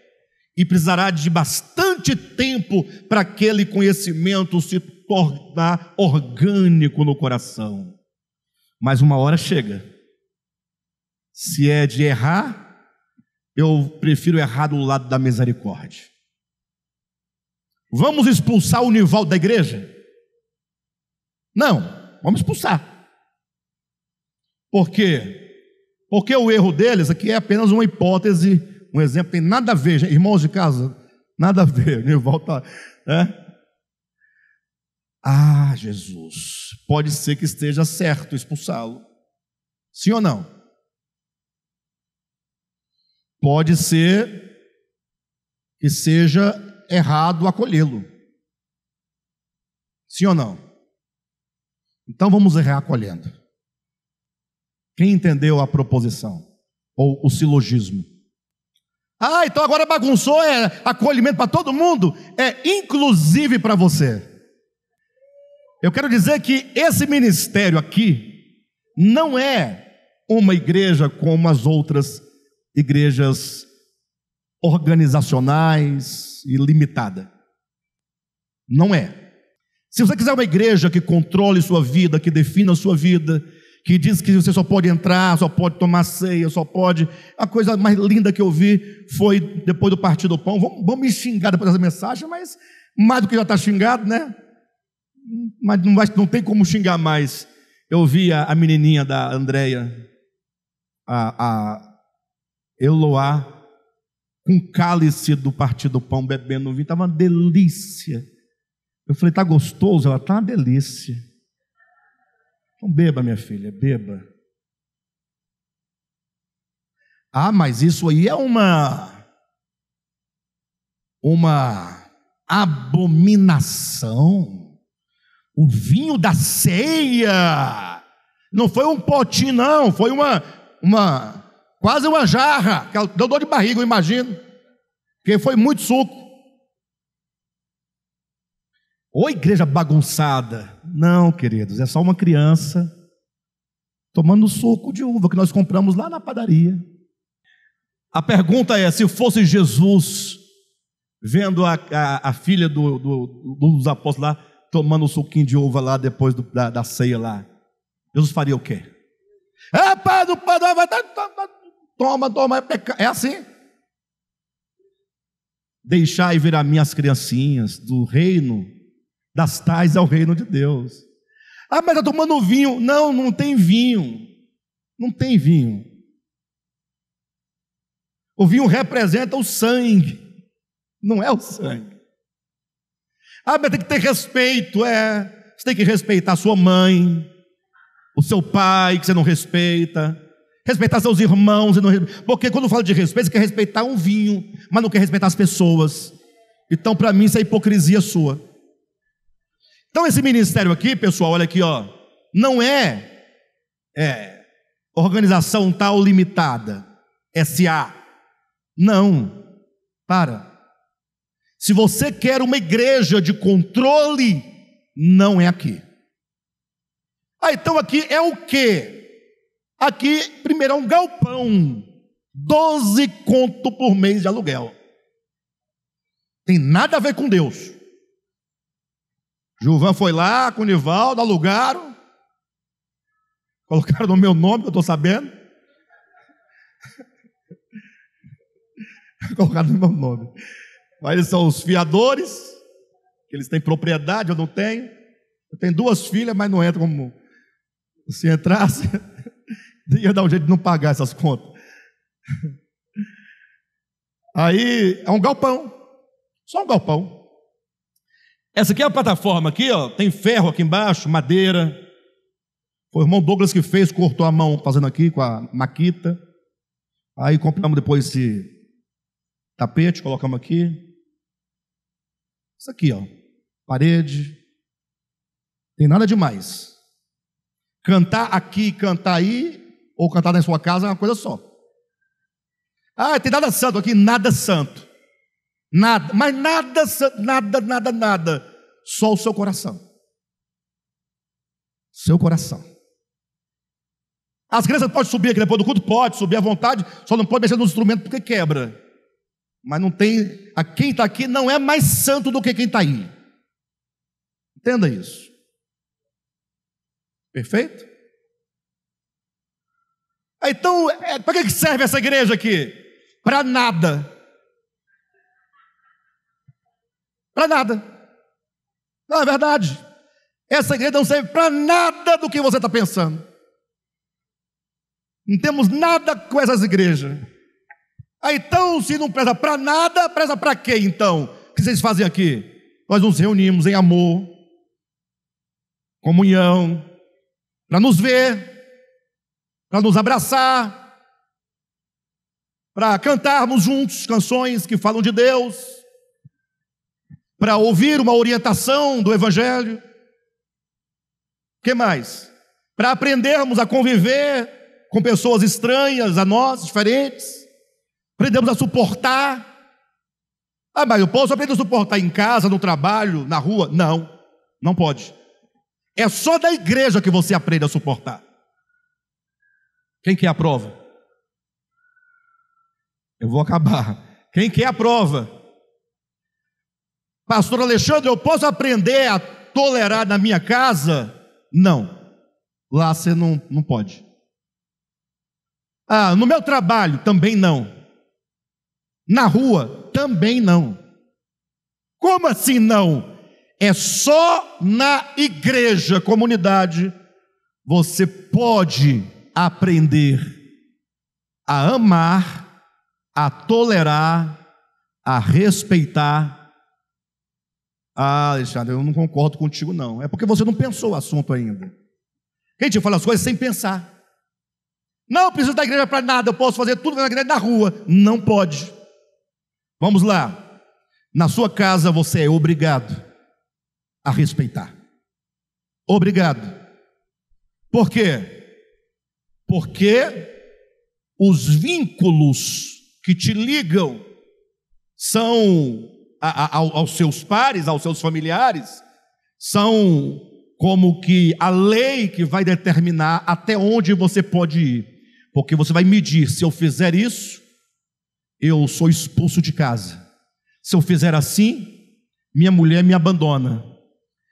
e precisará de bastante tempo para aquele conhecimento se tornar orgânico no coração. Mas uma hora chega. Se é de errar, eu prefiro errar do lado da misericórdia. Vamos expulsar o Nival da igreja? Não, vamos expulsar. Por quê? Porque o erro deles aqui é apenas uma hipótese, um exemplo, tem nada a ver, irmãos de casa, nada a ver, Nival está. Né? Ah, Jesus, pode ser que esteja certo expulsá-lo. Sim ou não? Pode ser que seja errado acolhê-lo. Sim ou não? Então vamos errar acolhendo. Quem entendeu a proposição? Ou o silogismo? Ah, então agora bagunçou, é acolhimento para todo mundo? É inclusive para você. Eu quero dizer que esse ministério aqui não é uma igreja como as outras igrejas organizacionais e limitada. Não é. Se você quiser uma igreja que controle sua vida, que defina a sua vida, que diz que você só pode entrar, só pode tomar ceia, só pode. A coisa mais linda que eu vi foi depois do Partido do Pão. Vamos, vamos me xingar depois dessa mensagem, mas mais do que já está xingado, né? Mas não, vai, não tem como xingar mais. Eu vi a, a menininha da Andréia, a, a Eloá, com cálice do partido pão bebendo vinho, estava uma delícia. Eu falei, tá gostoso? Ela tá uma delícia. Então beba, minha filha, beba. Ah, mas isso aí é uma uma abominação. O vinho da ceia. Não foi um potinho, não, foi uma uma quase uma jarra, que deu dor de barriga, eu imagino, porque foi muito suco. Ou igreja bagunçada. Não, queridos, é só uma criança tomando suco de uva que nós compramos lá na padaria. A pergunta é: se fosse Jesus vendo a, a, a filha do, do, dos apóstolos lá tomando um suquinho de uva lá depois do, da, da, ceia lá, Jesus faria o quê? pá, o padrão vai estar. Tá- tá- tá- Toma, toma, é pecado. É assim. Deixai vir a mim as criancinhas do reino, das tais ao reino de Deus. Ah, mas está tomando vinho. Não, não tem vinho. Não tem vinho. O vinho representa o sangue, não é o sangue. Ah, mas tem que ter respeito, é. Você tem que respeitar sua mãe, o seu pai que você não respeita, respeitar seus irmãos. E não... Porque quando fala de respeito, você quer respeitar um vinho, mas não quer respeitar as pessoas. Então, para mim, isso é hipocrisia sua. Então, esse ministério aqui, pessoal, olha aqui, ó, não é, é organização tal limitada, SA. Não. Para. Se você quer uma igreja de controle, não é aqui. Ah, então aqui é o quê? Aqui, primeiro, é um galpão. 12 conto por mês de aluguel. Tem nada a ver com Deus. Gilvan foi lá com o Nivaldo, alugaram. Colocaram no meu nome, que eu estou sabendo. *laughs* Colocaram no meu nome. Mas eles são os fiadores, eles têm propriedade, eu não tenho. Eu tenho duas filhas, mas não entra como se entrasse. *laughs* *laughs* Ia dar um jeito de não pagar essas contas. *laughs* Aí é um galpão. Só um galpão. Essa aqui é a plataforma aqui, ó. Tem ferro aqui embaixo, madeira. Foi o irmão Douglas que fez, cortou a mão fazendo aqui com a maquita. Aí compramos depois esse tapete, colocamos aqui. Isso aqui, ó. Parede. Tem nada demais. Cantar aqui, cantar aí ou cantada em sua casa é uma coisa só. Ah, tem nada santo aqui, nada santo. Nada, mas nada santo, nada, nada, nada. Só o seu coração. Seu coração. As crianças podem subir aqui depois do culto? Pode, subir à vontade, só não pode mexer nos instrumentos porque quebra. Mas não tem. A quem está aqui não é mais santo do que quem está aí. Entenda isso. Perfeito? Então, é, para que serve essa igreja aqui? Para nada. Para nada. Não é verdade. Essa igreja não serve para nada do que você está pensando. Não temos nada com essas igrejas. Ah, então, se não preza para nada, preza para quê então? O que vocês fazem aqui? Nós nos reunimos em amor, comunhão, para nos ver, para nos abraçar, para cantarmos juntos canções que falam de Deus, para ouvir uma orientação do Evangelho. O que mais? Para aprendermos a conviver com pessoas estranhas a nós, diferentes, aprendemos a suportar. Ah, mas eu posso aprender a suportar em casa, no trabalho, na rua? Não, não pode. É só da igreja que você aprende a suportar. Quem quer é a prova? Eu vou acabar. Quem quer é a prova? Pastor Alexandre, eu posso aprender a tolerar na minha casa? Não. Lá você não, não pode. Ah, no meu trabalho também não. Na rua também não. Como assim não? É só na igreja, comunidade, você pode aprender a amar, a tolerar, a respeitar. Ah, Alexandre, eu não concordo contigo, não. É porque você não pensou o assunto ainda. Quem te fala as coisas sem pensar. Não preciso da igreja para nada, eu posso fazer tudo na igreja na rua. Não pode. Vamos lá. Na sua casa você é obrigado a respeitar. Obrigado. Por quê? porque os vínculos que te ligam são a, a, aos seus pares, aos seus familiares, são como que a lei que vai determinar até onde você pode ir, porque você vai medir: se eu fizer isso, eu sou expulso de casa, se eu fizer assim, minha mulher me abandona,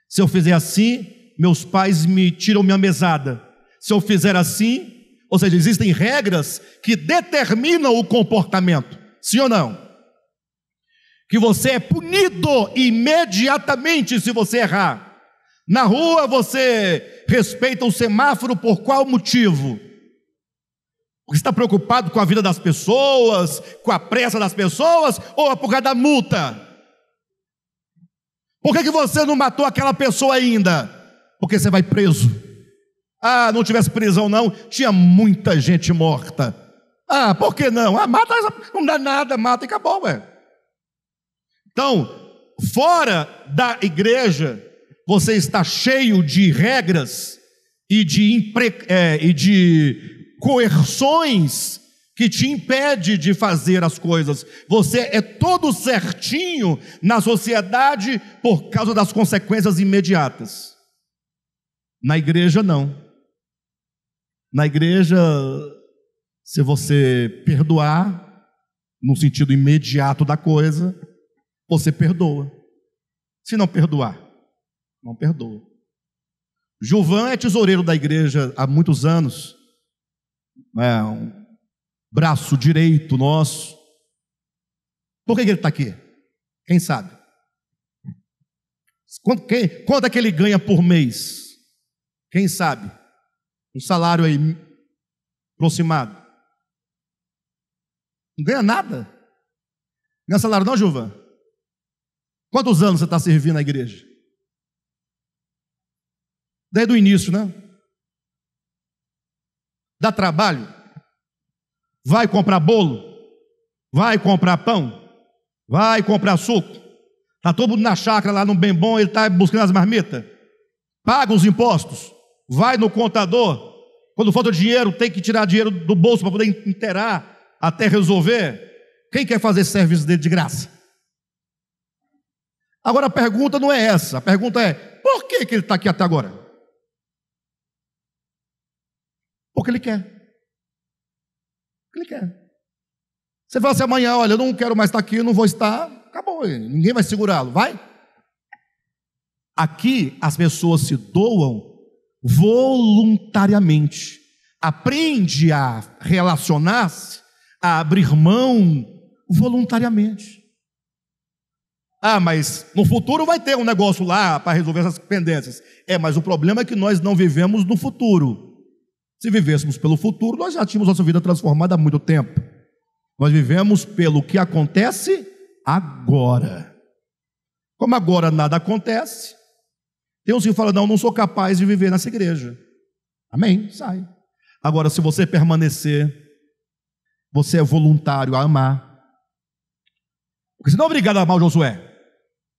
se eu fizer assim, meus pais me tiram minha mesada, se eu fizer assim, ou seja, existem regras que determinam o comportamento. Sim ou não? Que você é punido imediatamente se você errar. Na rua você respeita o semáforo por qual motivo? Porque está preocupado com a vida das pessoas, com a pressa das pessoas, ou é por causa da multa? Por que, que você não matou aquela pessoa ainda? Porque você vai preso. Ah, não tivesse prisão, não, tinha muita gente morta. Ah, por que não? Ah, mata, não dá nada, mata e acabou, ué. Então, fora da igreja, você está cheio de regras e de, impre, é, e de coerções que te impede de fazer as coisas. Você é todo certinho na sociedade por causa das consequências imediatas. Na igreja, não. Na igreja, se você perdoar, no sentido imediato da coisa, você perdoa. Se não perdoar, não perdoa. Gilvan é tesoureiro da igreja há muitos anos, é um braço direito nosso. Por que ele está aqui? Quem sabe? Quanto, quem, quanto é que ele ganha por mês? Quem sabe? Um salário aí aproximado. Não ganha nada. Não ganha salário, não, Juva? Quantos anos você está servindo na igreja? Desde o início, né? Dá trabalho? Vai comprar bolo? Vai comprar pão? Vai comprar suco? Está todo mundo na chácara lá no bem bom, ele está buscando as marmitas? Paga os impostos? vai no contador, quando falta dinheiro, tem que tirar dinheiro do bolso para poder inteirar até resolver. Quem quer fazer serviço dele de graça? Agora a pergunta não é essa, a pergunta é: por que, que ele está aqui até agora? Porque ele quer. Porque ele quer. Você fala assim amanhã: olha, eu não quero mais estar tá aqui, eu não vou estar. Acabou, ninguém vai segurá-lo, vai? Aqui as pessoas se doam voluntariamente. Aprende a relacionar-se, a abrir mão voluntariamente. Ah, mas no futuro vai ter um negócio lá para resolver essas pendências. É, mas o problema é que nós não vivemos no futuro. Se vivêssemos pelo futuro, nós já tínhamos nossa vida transformada há muito tempo. Nós vivemos pelo que acontece agora. Como agora nada acontece, tem uns que falam, não, não sou capaz de viver nessa igreja. Amém? Sai. Agora, se você permanecer, você é voluntário a amar. Porque você não é obrigado a amar o Josué.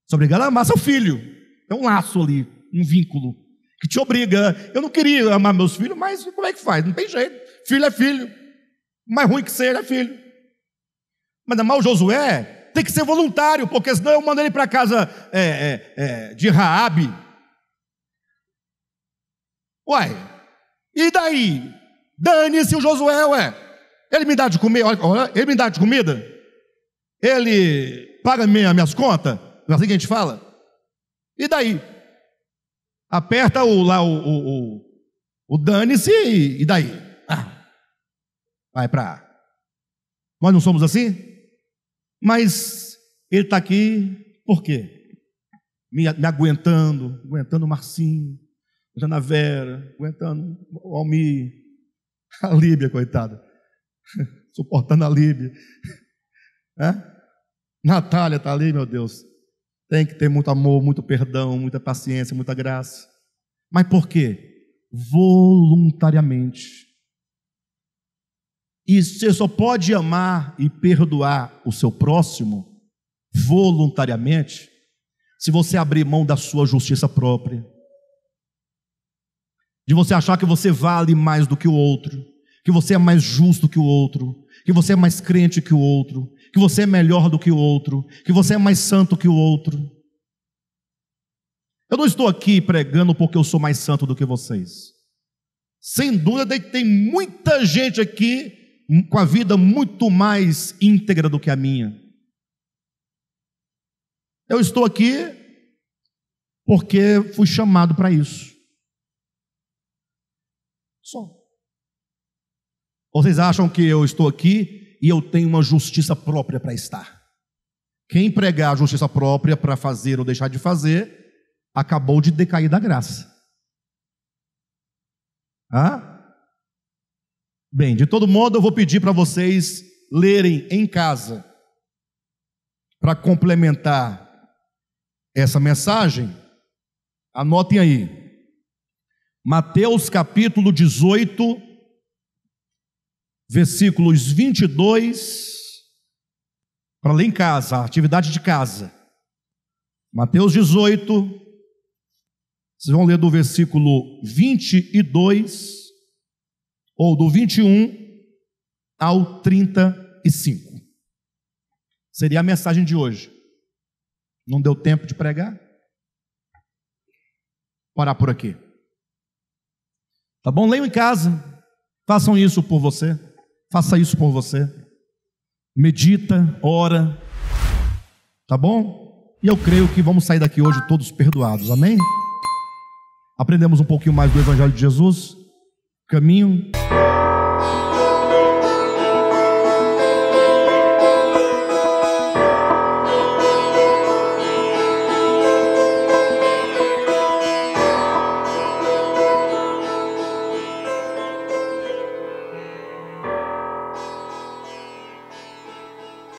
Você é obrigado a amar seu filho. É um laço ali, um vínculo. Que te obriga. Eu não queria amar meus filhos, mas como é que faz? Não tem jeito. Filho é filho. mais ruim que seja é filho. Mas amar o Josué tem que ser voluntário, porque senão eu mando ele para casa é, é, é, de Raabe Uai, e daí? Dane-se o Josué, ué. Ele me dá de comer, olha, ele me dá de comida? Ele paga minha, minhas contas? Não é assim que a gente fala? E daí? Aperta o lá o, o, o, o dane-se e, e, daí? Ah, vai para. Nós não somos assim? Mas ele está aqui por quê? Me, me aguentando, aguentando o Marcinho, aguentando Vera, aguentando o Almir, *laughs* a Líbia, coitada, *laughs* suportando a Líbia. É? *laughs* Natália está ali, meu Deus. Tem que ter muito amor, muito perdão, muita paciência, muita graça. Mas por quê? Voluntariamente. E você só pode amar e perdoar o seu próximo voluntariamente se você abrir mão da sua justiça própria de você achar que você vale mais do que o outro, que você é mais justo que o outro, que você é mais crente que o outro, que você é melhor do que o outro, que você é mais santo que o outro. Eu não estou aqui pregando porque eu sou mais santo do que vocês. Sem dúvida, tem muita gente aqui com a vida muito mais íntegra do que a minha. Eu estou aqui porque fui chamado para isso. vocês acham que eu estou aqui e eu tenho uma justiça própria para estar? Quem pregar a justiça própria para fazer ou deixar de fazer, acabou de decair da graça. Bem, de todo modo, eu vou pedir para vocês lerem em casa, para complementar essa mensagem. Anotem aí, Mateus capítulo 18, versículos 22, para ler em casa, a atividade de casa. Mateus 18, vocês vão ler do versículo 22, ou do 21 ao 35. Seria a mensagem de hoje. Não deu tempo de pregar? Vou parar por aqui. Tá bom? Leiam em casa. Façam isso por você. Faça isso por você. Medita, ora. Tá bom? E eu creio que vamos sair daqui hoje todos perdoados. Amém? Aprendemos um pouquinho mais do Evangelho de Jesus. Caminho.